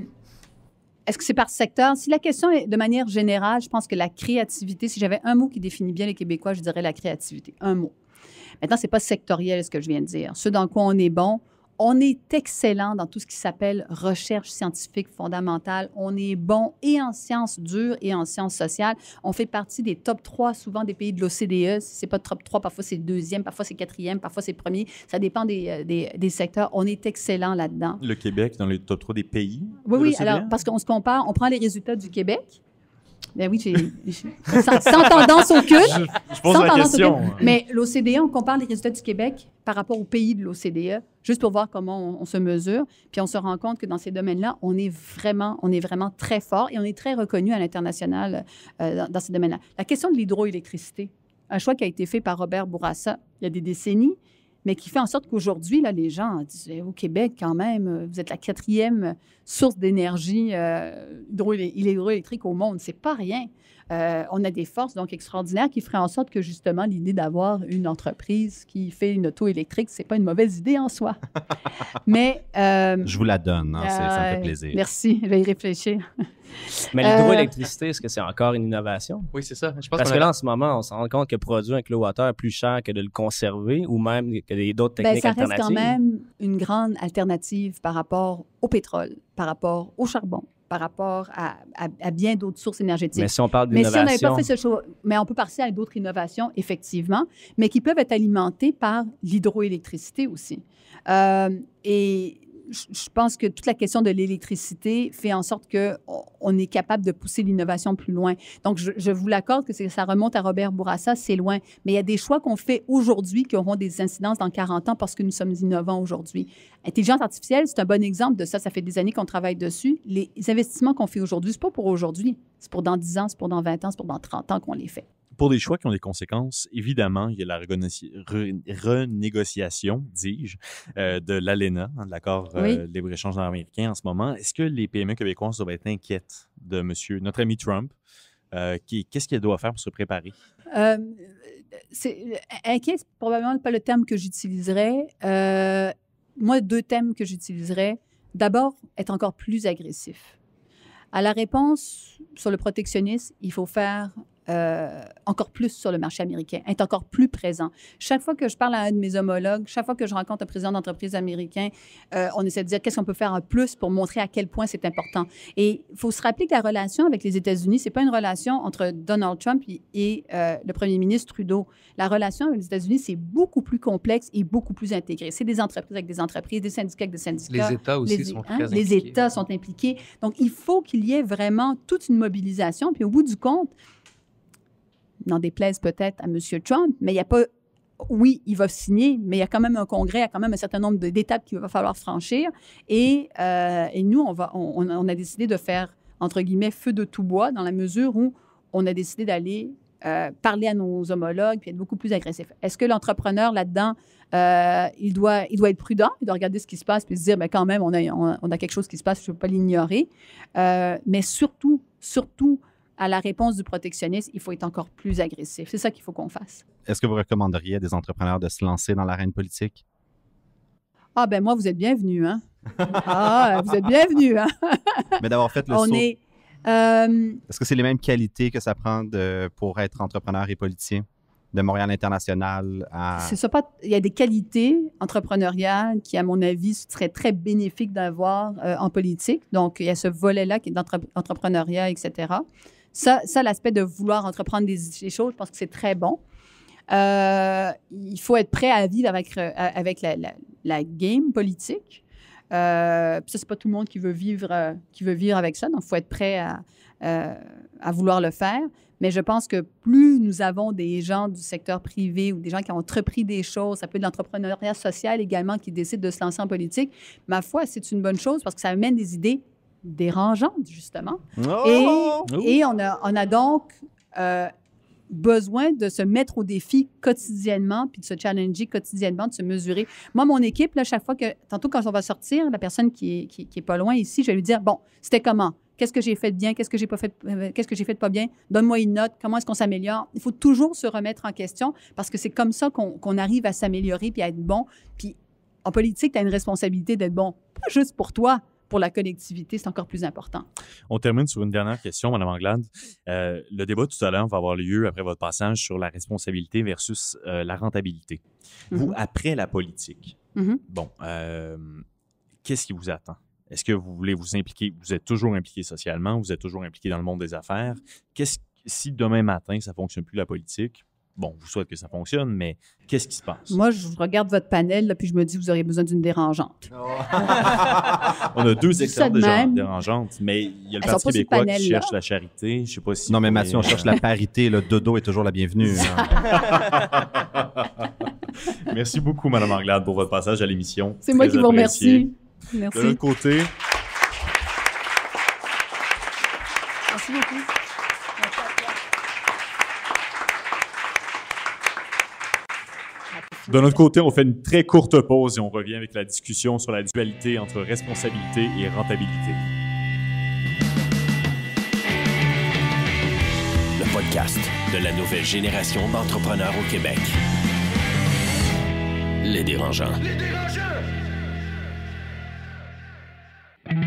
D: est-ce que c'est par secteur? Si la question est de manière générale, je pense que la créativité, si j'avais un mot qui définit bien les Québécois, je dirais la créativité. Un mot. Maintenant, ce n'est pas sectoriel ce que je viens de dire. Ce dans quoi on est bon, on est excellent dans tout ce qui s'appelle recherche scientifique fondamentale. On est bon et en sciences dures et en sciences sociales. On fait partie des top 3 souvent des pays de l'OCDE. C'est ce pas top 3, parfois c'est deuxième, parfois c'est quatrième, parfois c'est premier. Ça dépend des, euh, secteurs. On est excellent là-dedans.
A: Le Québec dans les top 3 des pays? Oui, oui. E? Alors,
D: parce qu'on se compare, on prend les résultats du Québec ben oui, sans, tendance aucune. Je, pose la question. Mais l'OCDE, on compare les résultats du Québec par rapport aux pays de l'OCDE, juste pour voir comment on, se mesure. Puis on se rend compte que dans ces domaines-là, on est vraiment, on est vraiment très fort et on est très reconnu à l'international euh, dans, dans ces domaines-là. La question de l'hydroélectricité, un choix qui a été fait par Robert Bourassa il y a des décennies mais qui fait en sorte qu'aujourd'hui, là, les gens disent, eh, au Québec, quand même, euh, vous êtes la quatrième euh, source d'énergie euh, hydroélectrique au monde. C'est pas rien. on a des forces donc extraordinaires qui feraient en sorte que justement l'idée d'avoir une entreprise qui fait une auto électrique, c'est pas une mauvaise idée en soi. [LAUGHS] Mais je vous la donne, hein, ça fait plaisir. Merci, je vais y réfléchir.
F: Mais euh, l'hydroélectricité, est-ce que c'est encore une innovation? Oui, c'est ça. pense Parce que là, en ce moment, on se rend compte que produire un kilowattheure est plus cher que de le conserver ou même que d'autres ben, techniques alternatives. Ça reste quand
D: même une grande alternative par rapport au pétrole, par rapport au charbon, par rapport à, bien d'autres sources énergétiques. Mais si on parle d'innovation... Mais on mais on peut passer à d'autres innovations, effectivement, mais qui peuvent être alimentées par l'hydroélectricité aussi. Euh, et je pense que toute la question de l'électricité fait en sorte qu'on oh, est capable de pousser l'innovation plus loin. Donc, je, vous l'accorde que ça remonte à Robert Bourassa, c'est loin. Mais il y a des choix qu'on fait aujourd'hui qui auront des incidences dans 40 ans parce que nous sommes innovants aujourd'hui. Intelligence artificielle, c'est un bon exemple de ça. Ça fait des années qu'on travaille dessus. Les investissements qu'on fait aujourd'hui, ce n'est pas pour aujourd'hui. C'est pour dans 10 ans, c'est pour dans 20 ans, c'est pour dans 30 ans qu'on les fait
A: pour des choix qui ont des conséquences, évidemment, il y a la renégociation, dis-je, euh, de l'ALENA, hein, de l'accord euh, libre-échange nord-américain en ce moment. Est-ce que les PME québécoises doivent être inquiètes de monsieur, notre ami Trump? Euh, qu'est-ce qu'il doit faire pour se préparer?
D: Inquiète, c'est probablement pas le terme que j'utiliserais. moi, deux thèmes que j'utiliserais. D'abord, être encore plus agressif. À la réponse sur le protectionnisme, il faut faire euh, encore plus sur le marché américain, être encore plus présent. Chaque fois que je parle à un de mes homologues, chaque fois que je rencontre un président d'entreprise américain, euh, on essaie de dire qu'est-ce qu'on peut faire en plus pour montrer à quel point c'est important. Et il faut se rappeler que la relation avec les États-Unis, c'est pas une relation entre Donald Trump et, euh, le premier ministre Trudeau. La relation avec les États-Unis, c'est beaucoup plus complexe et beaucoup plus intégré. C'est des entreprises avec des entreprises, des syndicats avec des syndicats. Les États aussi sont hein, Les États sont impliqués. Donc, il faut qu'il y ait vraiment toute une mobilisation. Puis au bout du compte, n'en déplaise peut-être à M. Trump, mais il n'y a pas oui, il va signer, mais il y a quand même un congrès, il y a quand même un certain nombre d'étapes qu'il va falloir franchir. Et, euh, et nous, on, va, on, a décidé de faire, entre guillemets, feu de tout bois, dans la mesure où on a décidé d'aller euh, parler à nos homologues puis être beaucoup plus agressif. Est-ce que l'entrepreneur, là-dedans, euh, il, doit, il doit être prudent, il doit regarder ce qui se passe puis se dire, mais ben, quand même, on a, on, a quelque chose qui se passe, je ne peux pas l'ignorer. mais surtout, surtout, à la réponse du protectionniste, il faut être encore plus agressif. C'est ça qu'il faut qu'on fasse.
C: Est-ce que vous recommanderiez à des entrepreneurs de se lancer dans l'arène politique?
D: Ah ben moi, vous êtes bienvenue, hein? ah, vous êtes bienvenue, hein?
C: [LAUGHS] Mais d'avoir fait le On Est,
D: euh,
C: ce que c'est les mêmes qualités que ça prend pour être entrepreneur et politicien? de Montréal International à. C'est
D: pas. Il y a des qualités entrepreneuriales qui, à mon avis, seraient très bénéfiques d'avoir euh, en politique. Donc, il y a ce volet-là qui est d'entrepreneuriat, etc. Ça, l'aspect de vouloir entreprendre des, choses, je pense que c'est très bon. Euh, il faut être prêt à vivre avec, euh, avec la, game politique. Euh, ça, c'est pas tout le monde qui veut vivre, euh, qui veut vivre avec ça. Donc, il faut être prêt à, à, vouloir le faire. Mais je pense que plus nous avons des gens du secteur privé ou des gens qui ont entrepris des choses, ça peut être de l'entrepreneuriat social également, qui décide de se lancer en politique, ma foi, c'est une bonne chose parce que ça amène des idées dérangeante, justement. Oh! Oh! Et, on, a, donc euh, besoin de se mettre au défi quotidiennement, puis de se challenger quotidiennement, de se mesurer. Moi, mon équipe, là, chaque fois que, tantôt quand on va sortir, la personne qui est, pas loin ici, je vais lui dire, bon, c'était comment? Qu'est-ce que j'ai fait de bien? Qu'est-ce que j'ai pas fait? Euh, qu'est-ce que j'ai fait de pas bien? Donne-moi une note. Comment est-ce qu'on s'améliore? Il faut toujours se remettre en question parce que c'est comme ça qu'on arrive à s'améliorer puis à être bon. Puis en politique, tu as une responsabilité d'être bon, pas juste pour toi, pour la connectivité, c'est encore plus important.
A: On termine sur une dernière question, Madame Anglade. Euh, le débat tout à l'heure va avoir lieu après votre passage sur la responsabilité versus euh, la rentabilité. Vous, mhm. après la politique, mhm. bon, euh, qu'est-ce qui vous attend? Est-ce que vous voulez vous impliquer? Vous êtes toujours impliqué socialement, vous êtes toujours impliqué dans le monde des affaires. Qu'est-ce si demain matin, ça ne fonctionne plus la politique, bon, vous souhaitez que ça fonctionne, mais qu'est-ce qui se passe? Moi, je
D: regarde votre panel, là, puis je me dis, vous auriez besoin d'une dérangeante.
A: [LAUGHS] on a deux déjà de dérangeantes, mais il y a le Parti québécois qui cherche la charité. Je sais pas si. Non, mais Mathieu, on cherche la euh, parité. Le dodo est toujours la bienvenue. Hein. [LAUGHS] Merci beaucoup, Madame Anglade, pour votre passage à l'émission. C'est moi qui vous remercie. Merci. De l'autre côté, De notre côté, on fait une très courte pause et on revient avec la discussion sur la dualité entre responsabilité et rentabilité. Le podcast de la nouvelle génération d'entrepreneurs au Québec. Les dérangeants.
D: Les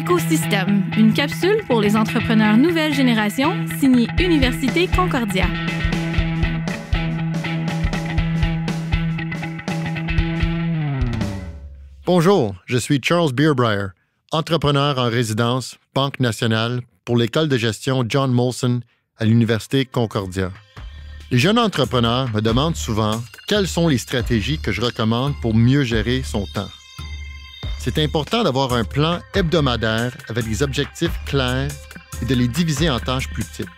D: Écosystème, une capsule pour les entrepreneurs nouvelle génération signée Université Concordia.
A: Bonjour, je suis Charles Beerbrier, entrepreneur en résidence, Banque nationale, pour l'école de gestion John Molson à l'Université Concordia. Les jeunes entrepreneurs me demandent souvent quelles sont les stratégies que je recommande pour mieux gérer son temps. C'est important d'avoir un plan hebdomadaire avec des objectifs clairs et de les diviser en tâches plus petites.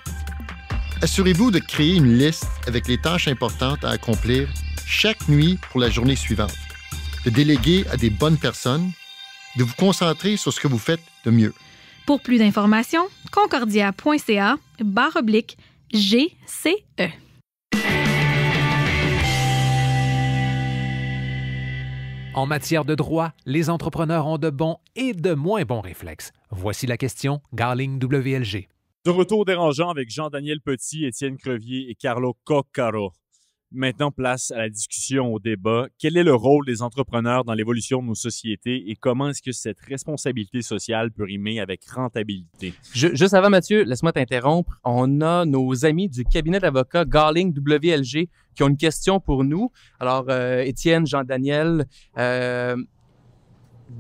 A: Assurez-vous de créer une liste avec les tâches importantes à accomplir chaque nuit pour la journée suivante de déléguer à des bonnes personnes, de vous concentrer sur ce que vous faites de mieux. Pour plus
D: d'informations, concordia.ca barre oblique GCE.
E: En matière de droit, les entrepreneurs ont de bons et de moins bons réflexes. Voici la question Garling WLG.
A: De retour dérangeant avec Jean-Daniel Petit, Étienne Crevier et Carlo Coccaro. Maintenant, place à la discussion, au débat. Quel est le rôle des entrepreneurs dans l'évolution de nos sociétés et comment est-ce que cette responsabilité sociale peut rimer avec rentabilité?
E: juste avant, Mathieu, laisse-moi t'interrompre. On a nos amis du cabinet d'avocats Garling WLG qui ont une question pour nous. Alors, euh, Étienne, Jean-Daniel, euh,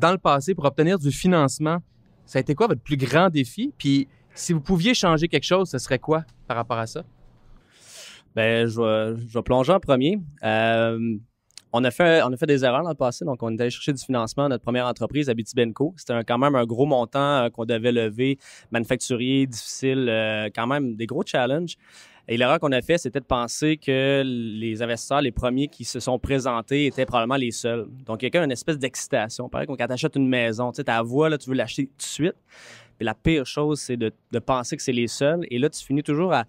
E: dans le passé, pour obtenir du financement, ça a été quoi votre plus grand défi? Puis, si vous pouviez changer quelque chose, ce serait quoi par rapport à ça?
F: Ben, je vais, plonger en premier. Euh, on, a fait, on a fait des erreurs dans le passé, donc on est allé chercher du financement à notre première entreprise, Abitibenco. C'était quand même un gros montant euh, qu'on devait lever, manufacturier, difficile, euh, quand même des gros challenges. Et l'erreur qu'on a fait, c'était de penser que les investisseurs, les premiers qui se sont présentés, étaient probablement les seuls. Donc, il y a quand même une espèce d'excitation. Pareil, quand achètes une maison, tu sais, ta voix, là, tu veux l'acheter tout de suite. Puis la pire chose, c'est de penser que c'est les seuls. Et là, tu finis toujours à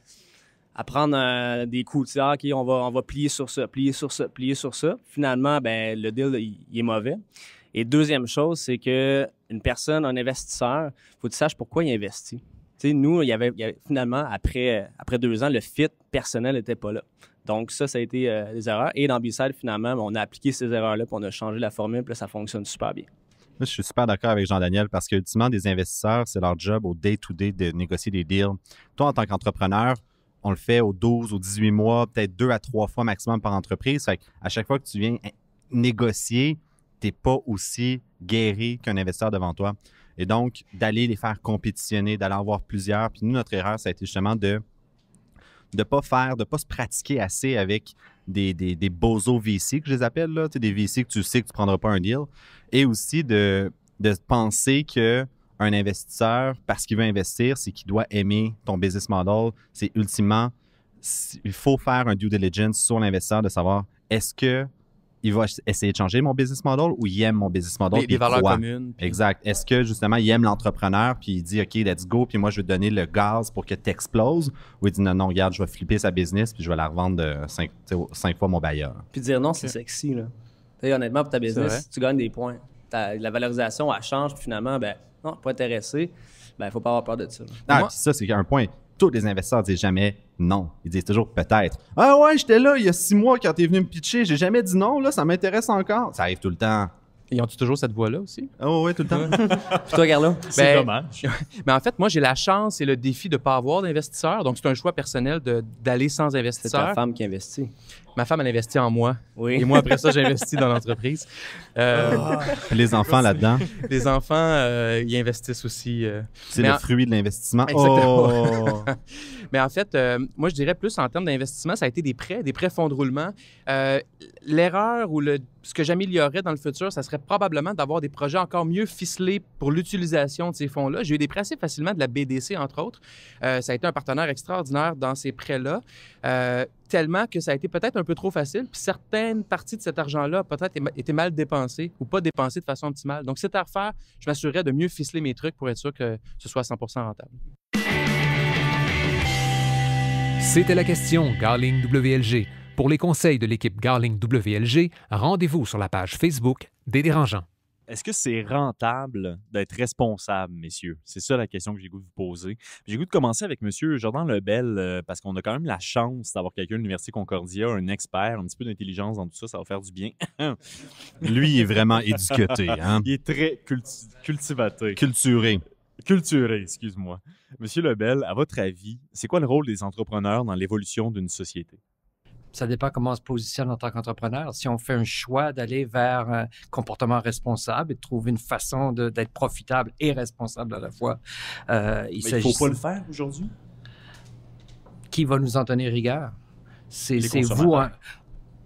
F: à prendre des coups. tir qui on va, on va plier sur ça, plier sur ça, plier sur ça. Finalement, ben, le deal, il, est mauvais. Et deuxième chose, c'est que une personne, un investisseur, faut qu'il tu saches pourquoi il investit. nous, il y, avait, finalement, après, après deux ans, le fit personnel n'était pas là. Donc, ça, ça a été euh, des erreurs. Et dans b finalement, on a appliqué ces erreurs-là, puis on a changé la formule, puis ça fonctionne super bien.
C: je suis super d'accord avec Jean-Daniel parce que ultimement, des investisseurs, c'est leur job au day to -day de négocier des deals. Toi, en tant qu'entrepreneur, on le fait aux 12, ou 18 mois, peut-être deux à trois fois maximum par entreprise. à chaque fois que tu viens négocier, tu n'es pas aussi guéri qu'un investisseur devant toi. Et donc, d'aller les faire compétitionner, d'aller en voir plusieurs. Puis nous, notre erreur, ça a été justement de ne pas faire, de ne pas se pratiquer assez avec des, des, bozos VC, que je les appelle, là, des VC que tu sais que tu ne prendras pas un deal. Et aussi de penser que un investisseur, parce qu'il veut investir, c'est qu'il doit aimer ton business model. C'est ultimement, il faut faire un due diligence sur l'investisseur de savoir est-ce que il va essayer de changer mon business model ou il aime mon business model. Les, les valeurs communes. Exact. Est-ce que justement, il aime l'entrepreneur puis il dit OK, let's go, puis moi je vais te donner le gaz pour que tu exploses ou il dit non, non, regarde, je vais flipper sa business puis je vais la revendre de cinq, fois mon bailleur.
F: Puis dire non, c'est sexy. Là. Honnêtement, pour ta business, tu gagnes des points. la valorisation, elle change, puis finalement, ben, non, pas intéressé, ben, il faut pas avoir peur de ça. Non,
C: ça, c'est un point. Tous les investisseurs disent jamais non. Ils disent toujours peut-être. Ah ouais, j'étais là il y a six mois quand es venu me pitcher, j'ai jamais dit non, là, ça m'intéresse encore. Ça arrive
F: tout le temps.
E: Ils ont toujours cette voix-là aussi? Ah oui, tout le temps. [LAUGHS] Puis toi, là C'est ben, dommage. [LAUGHS] Mais en fait, moi, j'ai la chance et le défi de ne pas avoir d'investisseur. Donc, c'est un choix personnel d'aller sans investisseur. C'est ta femme qui investit. Ma femme, elle investit en moi. Oui. Et moi, après ça, j'investis dans l'entreprise. Euh, ah. Les enfants là-dedans. Les enfants, euh, ils investissent aussi. Euh, c'est le fruit de l'investissement. Exactement. Oh. [LAUGHS] Mais en fait, euh, moi, je dirais plus en termes d'investissement, ça a été des prêts, des prêts fonds de roulement. Euh, l'erreur ou le, ce que j'améliorerais dans le futur, ça serait probablement d'avoir des projets encore mieux ficelés pour l'utilisation de ces fonds-là. J'ai eu des prêts assez facilement de la BDC, entre autres. Euh, ça a été un partenaire extraordinaire dans ces prêts-là tellement que ça a été peut-être un peu trop facile. Puis certaines parties de cet argent-là peut-être été mal dépensées ou pas dépensées de façon optimale. Donc, c'est à refaire. Je m'assurerais de mieux ficeler mes trucs pour être sûr que ce soit 100 rentable. C'était la question Garling WLG. Pour les conseils de l'équipe Garling WLG, rendez-vous sur la page Facebook des dérangeants.
A: Est-ce que c'est rentable d'être responsable, messieurs? C'est ça la question que j'ai goût de vous poser. J'ai goût de commencer avec M. Jordan Lebel, euh, parce qu'on a quand même la chance d'avoir quelqu'un de l'Université Concordia, un expert, un petit peu d'intelligence dans tout ça, ça va faire du bien. Lui, est vraiment éduqué. Hein? il est très cultivateur. Culturé culturé, excuse-moi. Monsieur Lebel, à votre avis, c'est quoi le rôle des entrepreneurs dans l'évolution d'une société?
B: Ça dépend comment on se positionne en tant qu'entrepreneur. Si on fait un choix d'aller vers un comportement responsable et de trouver une façon d'être profitable et responsable à la fois, euh, il ne faut pas le
A: faire aujourd'hui.
B: Qui va nous en tenir rigueur? C'est vous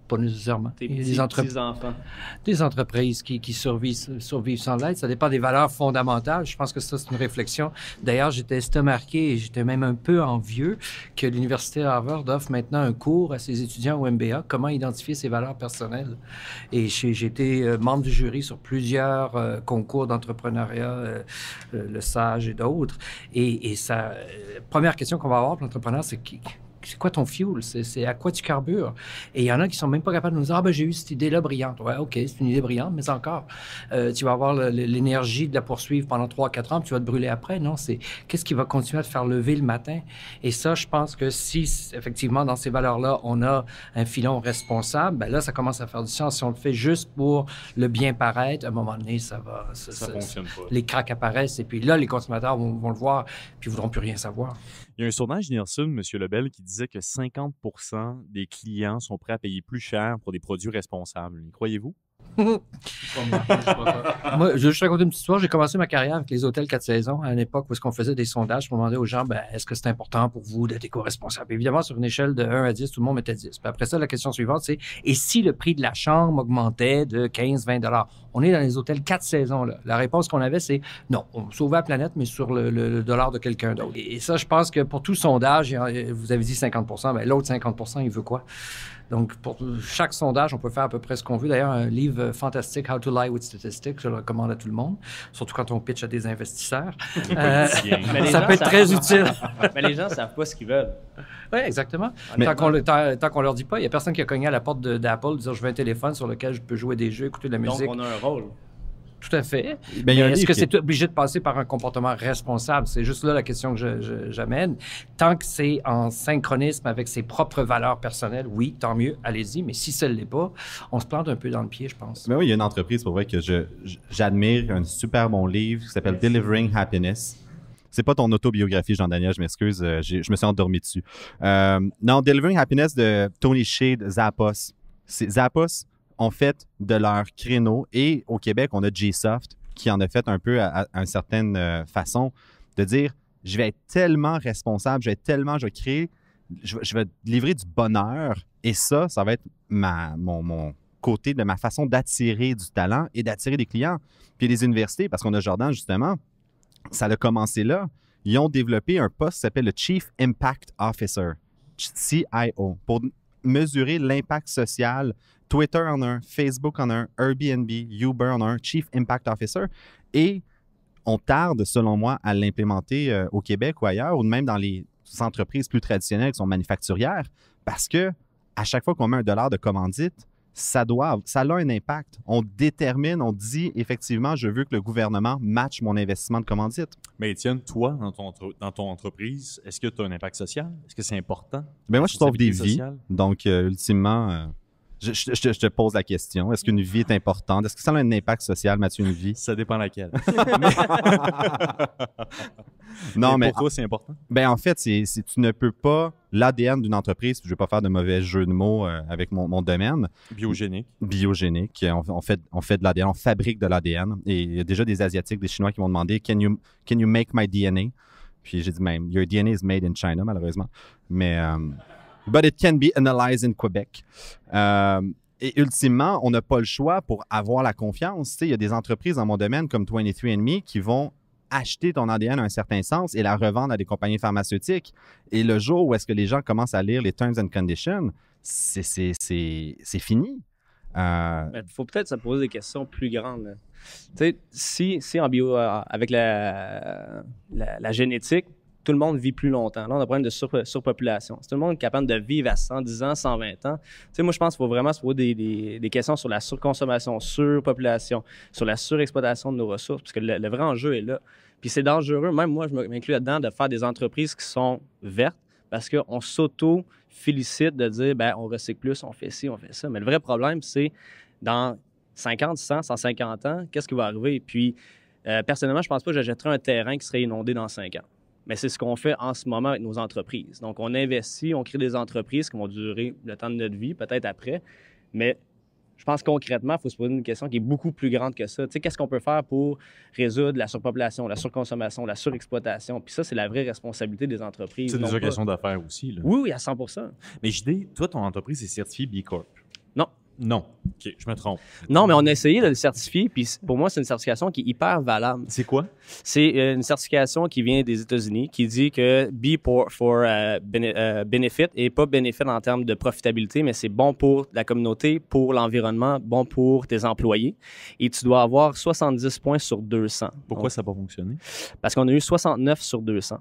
B: pas nécessairement. Des, des entreprises qui, survivent, sans l'aide. Ça dépend des valeurs fondamentales. Je pense que ça, c'est une réflexion. D'ailleurs, j'étais marqué et j'étais même un peu envieux que l'Université Harvard offre maintenant un cours à ses étudiants au MBA, comment identifier ses valeurs personnelles. Et j'ai été euh, membre du jury sur plusieurs euh, concours d'entrepreneuriat, euh, le SAGE et d'autres. Et, et première question qu'on va avoir pour l'entrepreneur, c'est qui, c'est quoi ton fuel? C'est à quoi tu carbures? Et il y en a qui sont même pas capables de nous dire, ah ben j'ai eu cette idée-là brillante. Ouais, OK, c'est une idée brillante, mais encore, euh, tu vas avoir l'énergie de la poursuivre pendant 3-4 ans, tu vas te brûler après. Non, c'est qu'est-ce qui va continuer à te faire lever le matin? Et ça, je pense que si, effectivement, dans ces valeurs-là, on a un filon responsable, ben là, ça commence à faire du sens. Si on le fait juste pour le bien paraître, à un moment donné, ça va. Ça, ça, fonctionne pas. Les cracks apparaissent, et puis là, les consommateurs vont, le voir, puis ils voudront plus rien savoir. Il y a un sondage Nielsen, M. Lebel, qui disait que 50
A: des clients sont prêts à payer plus cher pour des produits responsables. croyez-vous? [LAUGHS] Moi,
B: je vais juste raconter une petite histoire. J'ai commencé ma carrière avec les hôtels 4 saisons à une époque où on ce qu'on faisait des sondages pour demander aux gens ben, est-ce que c'est important pour vous d'être éco-responsable Évidemment, sur une échelle de 1 à 10, tout le monde mettait 10. après ça, la question suivante, c'est et si le prix de la chambre augmentait de 15-20 On est dans les hôtels 4 saisons. Là. La réponse qu'on avait, c'est non, on sauve la planète, mais sur le, dollar de quelqu'un d'autre. Et ça, je pense que pour tout sondage, vous avez dit 50 mais ben, l'autre 50 il veut quoi donc, pour chaque sondage, on peut faire à peu près ce qu'on veut. D'ailleurs, un livre fantastique, How to Lie with Statistics, je le recommande à tout le monde, surtout quand on pitch à des investisseurs. [LAUGHS] Euh, ça peut être très utile. [LAUGHS] mais les gens ne savent pas ce qu'ils veulent. Oui, exactement. tant qu'on ne leur dit pas, il n'y a personne qui a cogné à la porte d'Apple, dire je veux un téléphone sur lequel je peux jouer des jeux, écouter de la musique. Donc, on a un rôle. Tout à fait. Ben, est-ce que c'est obligé de passer par un comportement responsable? C'est juste là la question que j'amène. Tant que c'est en synchronisme avec ses propres valeurs personnelles, oui, tant mieux, allez-y. Mais si ça ne l'est pas, on se plante un peu dans le pied, je pense.
C: Mais oui, il y a une entreprise, pour vrai, que j'admire, un super bon livre qui s'appelle Delivering Happiness. C'est pas ton autobiographie, Jean-Daniel, je m'excuse, euh, je me suis endormi dessus. Euh, non, Delivering Happiness de Tony Shade Zappos. Zappos, ont fait de leur créneau. Et au Québec, on a G-Soft qui en a fait un peu à, une certaine euh, façon de dire je vais être tellement responsable, je vais tellement, je vais créer, je, vais livrer du bonheur. Et ça, ça va être ma, mon, mon côté de ma façon d'attirer du talent et d'attirer des clients. Puis les universités, parce qu'on a Jordan justement, ça a commencé là. Ils ont développé un poste qui s'appelle le Chief Impact Officer, CIO, pour mesurer l'impact social Twitter en a un, Facebook en a un, Airbnb, Uber en a un, Chief Impact Officer. Et on tarde, selon moi, à l'implémenter euh, au Québec ou ailleurs, ou même dans les entreprises plus traditionnelles qui sont manufacturières, parce que à chaque fois qu'on met un dollar de commandite, ça doit, ça a un impact. On détermine, on dit effectivement, je veux que le gouvernement matche mon investissement de commandite.
A: Mais Étienne, toi, dans ton, entreprise, est-ce que tu as un impact social? Est-ce que c'est important? mais ben, moi, je sauve des vies.
C: Donc, euh, ultimement, euh, je, te pose la question. Est-ce qu'une vie est importante? Est-ce que ça a un impact social, Mathieu, une vie? Ça dépend laquelle. [LAUGHS] non, mais. Pour c'est important? Ben, en fait, si tu ne peux pas. L'ADN d'une entreprise, je ne vais pas faire de mauvais jeu de mots euh, avec mon, domaine. Biogénique. Biogénique. On, fait, on fait de l'ADN, on fabrique de l'ADN. Et il y a déjà des Asiatiques, des Chinois qui m'ont demandé Can you, can you make my DNA? Puis j'ai dit même, ben, Your DNA is made in China, malheureusement. Mais. Euh, but it can be analyzed in Quebec. Euh, et ultimement, on n'a pas le choix pour avoir la confiance. Il y a des entreprises dans mon domaine comme 23andMe qui vont acheter ton ADN à un certain sens et la revendre à des compagnies pharmaceutiques. Et le jour où est-ce que les gens commencent à lire les terms and conditions, c'est fini. Euh,
F: il faut peut-être se poser des questions plus grandes. si, si en bio, euh, avec la, la, la génétique, tout le monde vit plus longtemps. Là, on a un problème de surpopulation. C'est tout le monde capable de vivre à 110 ans, 120 ans, tu sais, moi, je pense qu'il faut vraiment se poser des, questions sur la surconsommation, surpopulation, sur la surexploitation de nos ressources, parce que le, vrai enjeu est là. Puis c'est dangereux, même moi, je m'inclus là-dedans, de faire des entreprises qui sont vertes parce qu'on s'auto-félicite de dire, ben, on recycle plus, on fait ci, on fait ça. Mais le vrai problème, c'est dans 50, 100, 150 ans, qu'est-ce qui va arriver? Puis, euh, personnellement, je pense pas que j'achèterais un terrain qui serait inondé dans 5 ans. Mais c'est ce qu'on fait en ce moment avec nos entreprises. Donc, on investit, on crée des entreprises qui vont durer le temps de notre vie, peut-être après. Mais je pense concrètement, il faut se poser une question qui est beaucoup plus grande que ça. Tu sais, qu'est-ce qu'on peut faire pour résoudre la surpopulation, la surconsommation, la surexploitation? Puis ça, c'est la vraie responsabilité des entreprises. C'est des occasions
A: d'affaires aussi.
F: Là. Oui, oui, à 100
A: Mais je dis, toi, ton
F: entreprise est certifiée B Corp. Non. je me trompe. Non, mais on a essayé de le certifier, puis pour moi, c'est une certification qui est hyper valable. C'est quoi? C'est euh, une certification qui vient des États-Unis, qui dit que B pour, for euh, euh, benefit, et pas benefit en termes de profitabilité, mais c'est bon pour la communauté, pour l'environnement, bon pour tes employés. Et tu dois avoir 70 points sur 200. Pourquoi ça n'a pas fonctionné? Parce qu'on a eu 69 sur 200.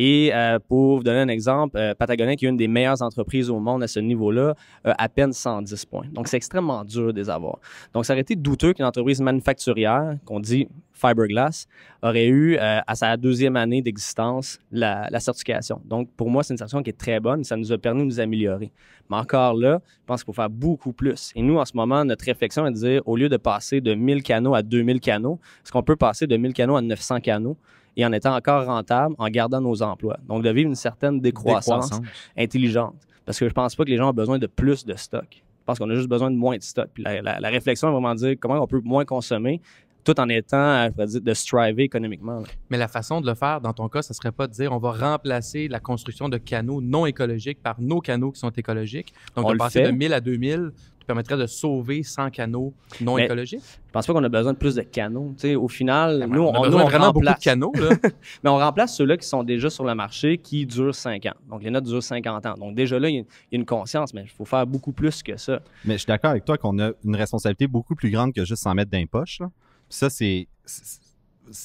F: Et euh, pour vous donner un exemple, euh, Patagonia, qui est une des meilleures entreprises au monde à ce niveau-là, euh, à peine 110 points. Donc, c'est extrêmement dur de les avoir. Donc, ça aurait été douteux qu'une entreprise manufacturière, qu'on dit fiberglass, aurait eu à sa deuxième année d'existence la, certification. Donc, pour moi, c'est une certification qui est très bonne. Ça nous a permis de nous améliorer. Mais encore là, je pense qu'il faut faire beaucoup plus. Et nous, en ce moment, notre réflexion est de dire, au lieu de passer de 1000 canaux à 2000 canaux, est-ce qu'on peut passer de 1000 canaux à 900 canaux? et en étant encore rentable en gardant nos emplois. Donc, de vivre une certaine décroissance, intelligente. Parce que je ne pense pas que les gens ont besoin de plus de stock. Je pense qu'on a juste besoin de moins de stock. Puis la, réflexion est vraiment dire comment on peut moins consommer tout en étant, euh, je dire, de striver économiquement.
E: Mais la façon de le faire, dans ton cas, ce ne serait pas de dire on va remplacer la construction de canaux non écologiques par nos canaux qui sont écologiques. Donc, on de passer fait. de 1000 à 2000 permettrait de sauver 100 canaux non écologiques?
F: Je pense pas qu'on a besoin de plus de canaux. au final, ben, nous, on, a vraiment remplace... beaucoup de canaux. Là. [LAUGHS] Mais on remplace ceux-là qui sont déjà sur le marché qui durent 5 ans. Donc, les notes durent 50 ans. Donc, déjà là, il y a une conscience, mais il faut faire beaucoup plus que ça.
C: Mais je suis d'accord avec toi qu'on a une responsabilité beaucoup plus grande que juste s'en mettre dans les poches. Ça, c'est.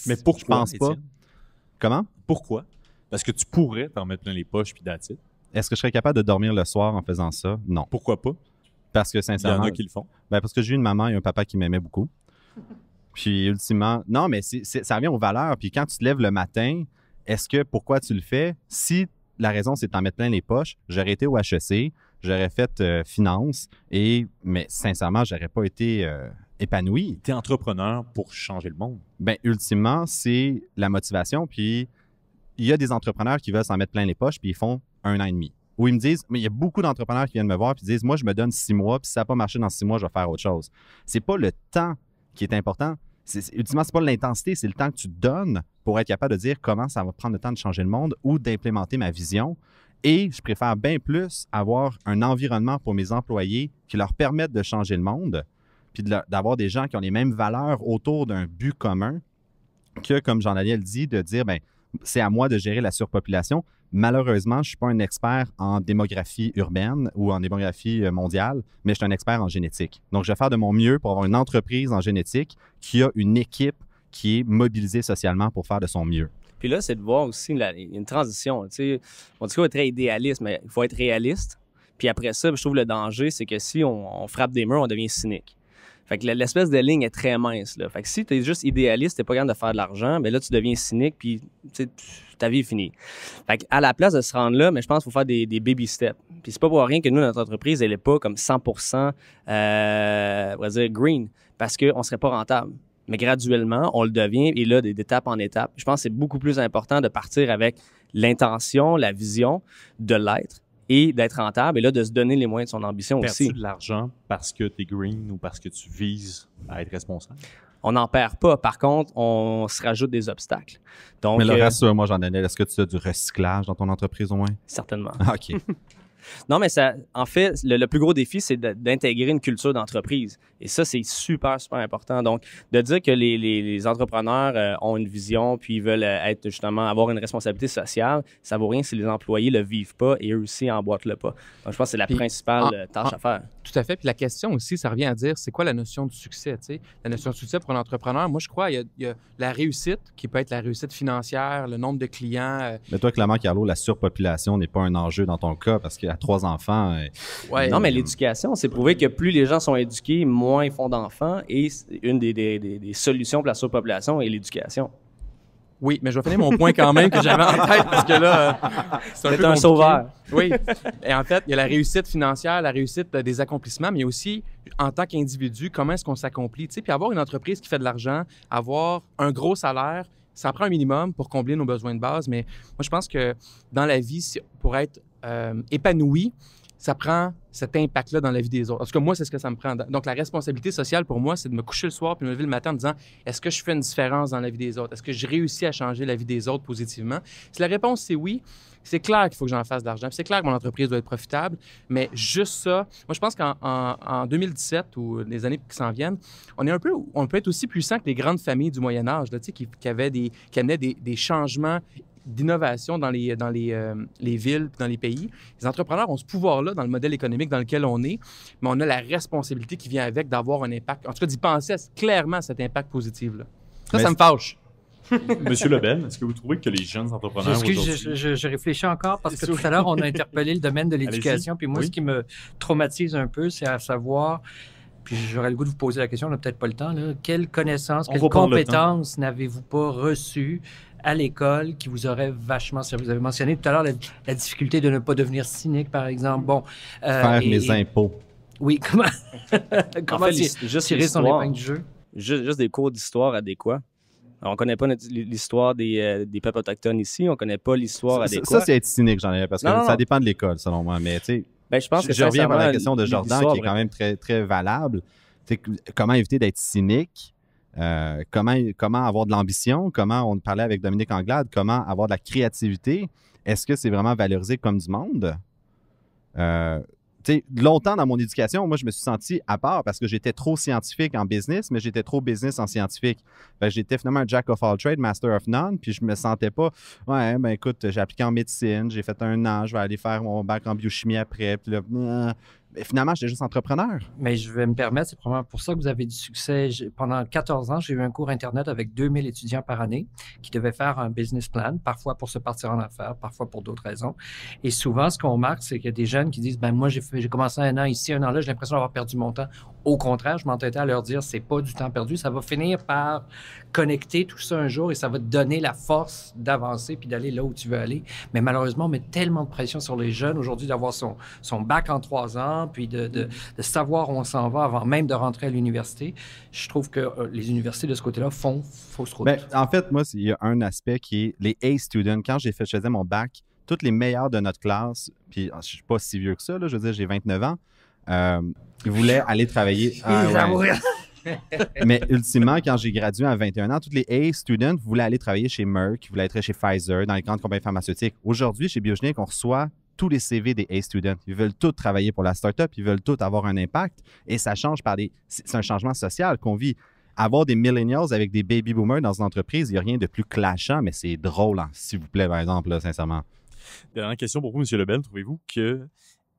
C: Mais pourquoi? Je pense pas. Comment? Pourquoi?
A: Parce que tu pourrais t'en mettre dans les poches puis d'attitude.
C: Est-ce que je serais capable de dormir le soir en faisant ça? Non.
A: Pourquoi pas? Parce que sincèrement. font.
C: Ben, parce que j'ai eu une maman et un papa qui m'aimaient beaucoup. [LAUGHS] Puis ultimement, non, mais ça revient aux valeurs. Puis quand tu te lèves le matin, est-ce que pourquoi tu le fais? Si la raison, c'est de t'en mettre plein les poches, j'aurais été au HEC, j'aurais fait euh, finance, et mais sincèrement, j'aurais pas été euh, épanoui. Tu es entrepreneur pour changer le monde. Ben, ultimement, c'est la motivation. Puis il y a des entrepreneurs qui veulent s'en mettre plein les poches, puis ils font un an et demi où ils me disent, mais il y a beaucoup d'entrepreneurs qui viennent me voir et disent, moi, je me donne six mois, puis si ça n'a pas marché dans six mois, je vais faire autre chose. C'est pas le temps qui est important. C'est, ultimement, c'est pas l'intensité, c'est le temps que tu donnes pour être capable de dire comment ça va prendre le temps de changer le monde ou d'implémenter ma vision. Et je préfère bien plus avoir un environnement pour mes employés qui leur permette de changer le monde, puis d'avoir des gens qui ont les mêmes valeurs autour d'un but commun que, comme Jean-Daniel dit, de dire, ben c'est à moi de gérer la surpopulation Malheureusement, je ne suis pas un expert en démographie urbaine ou en démographie euh, mondiale, mais je suis un expert en génétique. Donc, je vais faire de mon mieux pour avoir une entreprise en génétique qui a une équipe qui est mobilisée socialement pour faire de son mieux.
F: Puis là, c'est de voir aussi une transition. Tu sais, on dit qu'on être idéaliste, mais il faut être réaliste. Puis après ça, je trouve le danger, c'est que si on, on frappe des murs, on devient cynique. Fait que l'espèce de ligne est très mince. Là. Fait que si tu es juste idéaliste, n'es pas capable de faire de l'argent, mais ben là, tu deviens cynique, puis ta vie est finie. Fait à la place de se rendre là, mais ben, je pense qu'il faut faire des, baby steps. Puis c'est pas pour rien que nous, notre entreprise, elle est pas comme 100% euh, dire green, parce qu'on serait pas rentable. Mais graduellement, on le devient, et là, d'étape en étape. Je pense que c'est beaucoup plus important de partir avec l'intention, la vision de l'être, et d'être rentable et là de se donner les moyens de son ambition aussi. Perds-tu de l'argent
A: parce que tu es green ou parce que tu vises à être responsable? On n'en perd pas. Par contre,
F: on se rajoute des obstacles. Donc, Mais le reste, euh, moi Jean-Daniel, est-ce que
C: tu as du recyclage dans ton entreprise au moins? Certainement. Ah, OK.
F: [LAUGHS] Non, mais en fait, le, plus gros défi, c'est d'intégrer une culture d'entreprise. Et ça, c'est super, super important. Donc, de dire que les, entrepreneurs euh, ont une vision, puis ils veulent euh, être justement avoir une responsabilité sociale, ça vaut rien si les employés le vivent pas et eux aussi nemboîtent le pas. je pense que c'est la principale tâche à faire.
E: Tout à fait. Puis la question aussi, ça revient à dire, c'est quoi la notion de succès? sais? La notion de succès pour un entrepreneur, moi, je crois, il y, a, la réussite qui peut être la réussite financière, le nombre de clients. Euh,
C: mais toi, Clément Carlo, la surpopulation n'est pas un enjeu dans ton cas parce qu'il y a trois enfants. Euh,
F: oui, non, mais euh, l'éducation, c'est prouvé que plus les gens sont éduqués, moins ils font d'enfants. Et une des solutions pour la surpopulation est l'éducation. Oui, mais je
E: vais finir mon point quand même que j'avais en tête parce que là, euh, c'est un, peu un sauveur. Oui. Et en fait, il y a la réussite financière, la réussite euh, des accomplissements, mais aussi en tant qu'individu, comment est-ce qu'on s'accomplit. Tu sais, puis avoir une entreprise qui fait de l'argent, avoir un gros salaire, ça prend un minimum pour combler nos besoins de base. Mais moi, je pense que dans la vie, pour être euh, épanoui, ça prend cet impact-là dans la vie des autres. En tout cas, moi, c'est ce que ça me prend. Donc, la responsabilité sociale pour moi, c'est de me coucher le soir puis de me lever le matin en disant est-ce que je fais une différence dans la vie des autres Est-ce que je réussis à changer la vie des autres positivement Si la réponse c'est oui, c'est clair qu'il faut que j'en fasse de l'argent. C'est clair que mon entreprise doit être profitable, mais juste ça, moi, je pense qu'en en, 2017 ou les années qui s'en viennent, on est un peu, on peut être aussi puissant que les grandes familles du Moyen Âge, qui, avaient des, qui amenaient des, des changements d'innovation dans, les, dans les, euh, les villes, dans les pays. Les entrepreneurs ont ce pouvoir-là dans le modèle économique dans lequel on est, mais on a la responsabilité qui vient avec d'avoir un impact, en tout cas d'y penser à, clairement cet impact positif-là.
B: Ça, ça me fâche.
A: [LAUGHS] Monsieur Lebel, est-ce que vous trouvez que les jeunes entrepreneurs. Je,
B: je, je, réfléchis encore parce que tout à l'heure, on a interpellé le domaine de l'éducation. Puis moi, ce qui me traumatise un peu, c'est à savoir puis j'aurais le goût de vous poser la question, on n'a peut-être pas le temps, là. quelles connaissances, quelles compétences n'avez-vous pas reçues à l'école qui vous aurait vachement si Vous avez mentionné tout à l'heure la, difficulté de ne pas devenir cynique, par exemple. Bon, euh, Faire mes impôts. Oui, comment, [LAUGHS] comment juste
F: jeu? Juste, des cours d'histoire adéquats. Alors, on connaît pas l'histoire des, euh, des, peuples autochtones ici, on connaît pas l'histoire adéquate. Ça, c'est
C: être cynique, j'en ai, parce que ça dépend de l'école, selon moi. Mais tu sais, ben, je, pense que je reviens à la question de Jordan, qui est quand même très, très valable. comment éviter d'être cynique euh, comment, comment avoir de l'ambition, comment on parlait avec Dominique Anglade, comment avoir de la créativité. Est-ce que c'est vraiment valorisé comme du monde? Euh, longtemps dans mon éducation, moi, je me suis senti à part parce que j'étais trop scientifique en business, mais j'étais trop business en scientifique. j'étais finalement un jack of all trades, master of none, puis je me sentais pas, ouais, ben écoute, j'ai appliqué en médecine, j'ai fait un an, je vais aller faire mon bac en biochimie après, puis là,
B: mais ben, finalement, suis juste entrepreneur. Mais je vais me permettre, c'est probablement pour ça que vous avez du succès. Pendant 14 ans, j'ai eu un cours Internet avec 2000 étudiants par année qui devaient faire un business plan, parfois pour se partir en affaires, parfois pour d'autres raisons. Et souvent, ce qu'on remarque, c'est qu'il y a des jeunes qui disent, ben moi, j'ai commencé un an ici, un an là, j'ai l'impression d'avoir perdu mon temps. Au contraire, je m'entêtais à leur dire, c'est pas du temps perdu, ça va finir par connecter tout ça un jour et ça va te donner la force d'avancer puis d'aller là où tu veux aller. Mais malheureusement, on met tellement de pression sur les jeunes aujourd'hui d'avoir son, son bac en trois ans, puis de, savoir où on s'en va avant même de rentrer à l'université. Je trouve que euh, les universités de ce côté-là font fausse route. mais
C: ben, en fait, moi, il y a un aspect qui est les A-students. Quand j'ai fait, je faisais mon bac, toutes les meilleures de notre classe, puis ah, je ne suis pas si vieux que ça, je veux dire, j'ai 29 ans, ils euh, voulaient aller travailler. Ah, [LAUGHS] Mais ultimement, quand j'ai gradué à 21 ans, tous les A students voulaient aller travailler chez Merck, voulaient être chez Pfizer, dans les grandes compagnies pharmaceutiques. Aujourd'hui, chez Biogenic, on reçoit tous les CV des A students. Ils veulent tous travailler pour la startup, ils veulent tous avoir un impact et ça change par des. C'est un changement social qu'on vit. Avoir des millennials avec des baby boomers dans une entreprise, il n'y a rien de plus clashant, mais c'est drôle, hein, s'il vous plaît, par exemple, sincèrement.
A: Dernière question pour vous, M. Lebel. Trouvez-vous que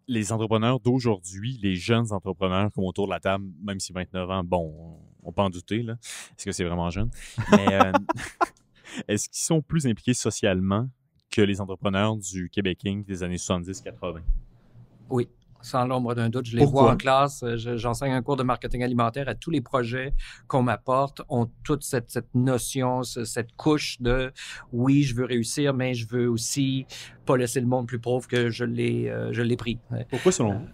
A: les entrepreneurs d'aujourd'hui, les jeunes entrepreneurs comme autour de la table, même si 29 ans, bon, on peut en douter, là. Est-ce que c'est vraiment jeune? Mais euh, [LAUGHS] est-ce qu'ils sont plus impliqués socialement que les entrepreneurs du Québec des années 70-80?
B: Oui, sans l'ombre d'un doute. Je les vois en classe. Euh, j'enseigne un cours de marketing alimentaire à tous les projets qu'on m'apporte ont toute cette, notion, cette couche de oui, je veux réussir, mais je veux aussi pas laisser le monde plus pauvre que je l'ai euh, je pris. Pourquoi selon euh, vous?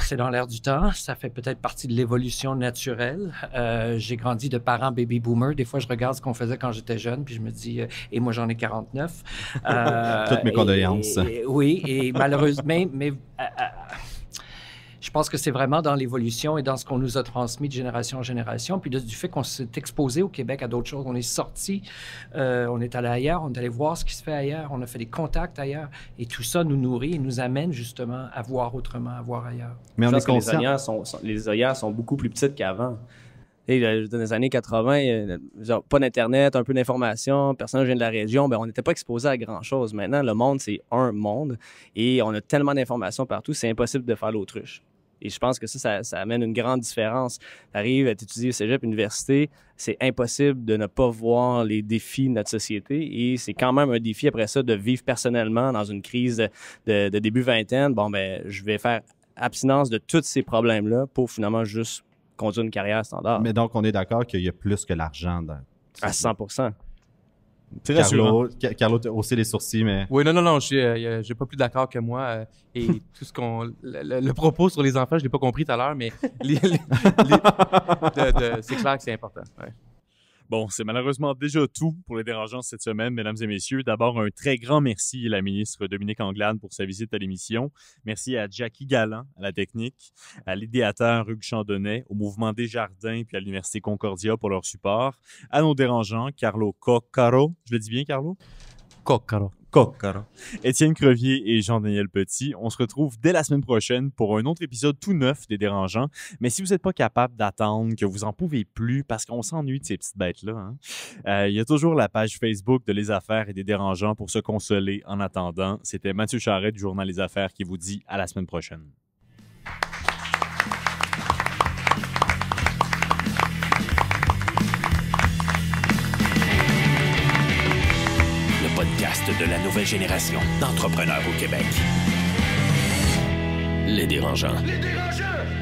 B: c'est dans l'air du temps. Ça fait peut-être partie de l'évolution naturelle. Euh, j'ai grandi de parents baby boomers. Des fois, je regarde ce qu'on faisait quand j'étais jeune, puis je me dis, euh, et moi, j'en ai 49. [LAUGHS] Euh, Toutes mes condoléances. oui, et malheureusement, mais je pense que c'est vraiment dans l'évolution et dans ce qu'on nous a transmis de génération en génération, puis du fait qu'on s'est exposé au Québec à d'autres choses. On est sorti, euh, on est allé ailleurs, on est allé voir ce qui se fait ailleurs, on a fait des contacts ailleurs, et tout ça nous nourrit et nous amène justement à voir autrement, à voir ailleurs. Mais on est les, ailleurs
F: sont, sont beaucoup plus petites qu'avant dans les années 80, euh, pas d'Internet, un peu d'information, personne vient de la région, ben, on n'était pas exposé à grand-chose. Maintenant, le monde, c'est un monde et on a tellement d'informations partout, c'est impossible de faire l'autruche. Et je pense que ça, ça, amène une grande différence. Tu arrives à euh, étudier au cégep, université, c'est impossible de ne pas voir les défis de notre société et c'est quand même un défi après ça de vivre personnellement dans une crise de, de début vingtaine. Bon, ben, je vais faire abstinence de tous ces problèmes-là pour finalement juste conduire une carrière standard. Mais donc, on est
C: d'accord qu'il y a plus que l'argent
F: À
E: 100 Très
C: Carlo, tu aussi les sourcils, mais.
E: Oui, non, non, non, je n'ai euh, pas plus d'accord que moi. Euh, et [LAUGHS] tout ce qu'on. Le, propos sur les enfants, je ne l'ai pas compris tout à l'heure, mais. [LAUGHS] c'est clair que c'est important. Ouais.
A: Bon, c'est malheureusement déjà tout pour les dérangeants cette semaine, mesdames et messieurs. D'abord, un très grand merci à la ministre Dominique Anglade pour sa visite à l'émission. Merci à Jackie Galland, à la technique, à l'idéateur Hugues Chandonnet, au mouvement Desjardins puis à l'Université Concordia pour leur support. À nos dérangeants, Carlo Coccaro. Je le dis bien, Carlo? Coccaro. Étienne Crevier et Jean-Daniel Petit, on se retrouve dès la semaine prochaine pour un autre épisode tout neuf des Dérangeants. Mais si vous n'êtes pas capable d'attendre, que vous en pouvez plus, parce qu'on s'ennuie de ces petites bêtes-là, hein, euh, il y a toujours la page Facebook de Les Affaires et des Dérangeants pour se consoler en attendant. C'était Mathieu Charret du journal Les Affaires qui vous dit à la semaine prochaine. de la nouvelle génération d'entrepreneurs au Québec. Les dérangeants. Les dérangeurs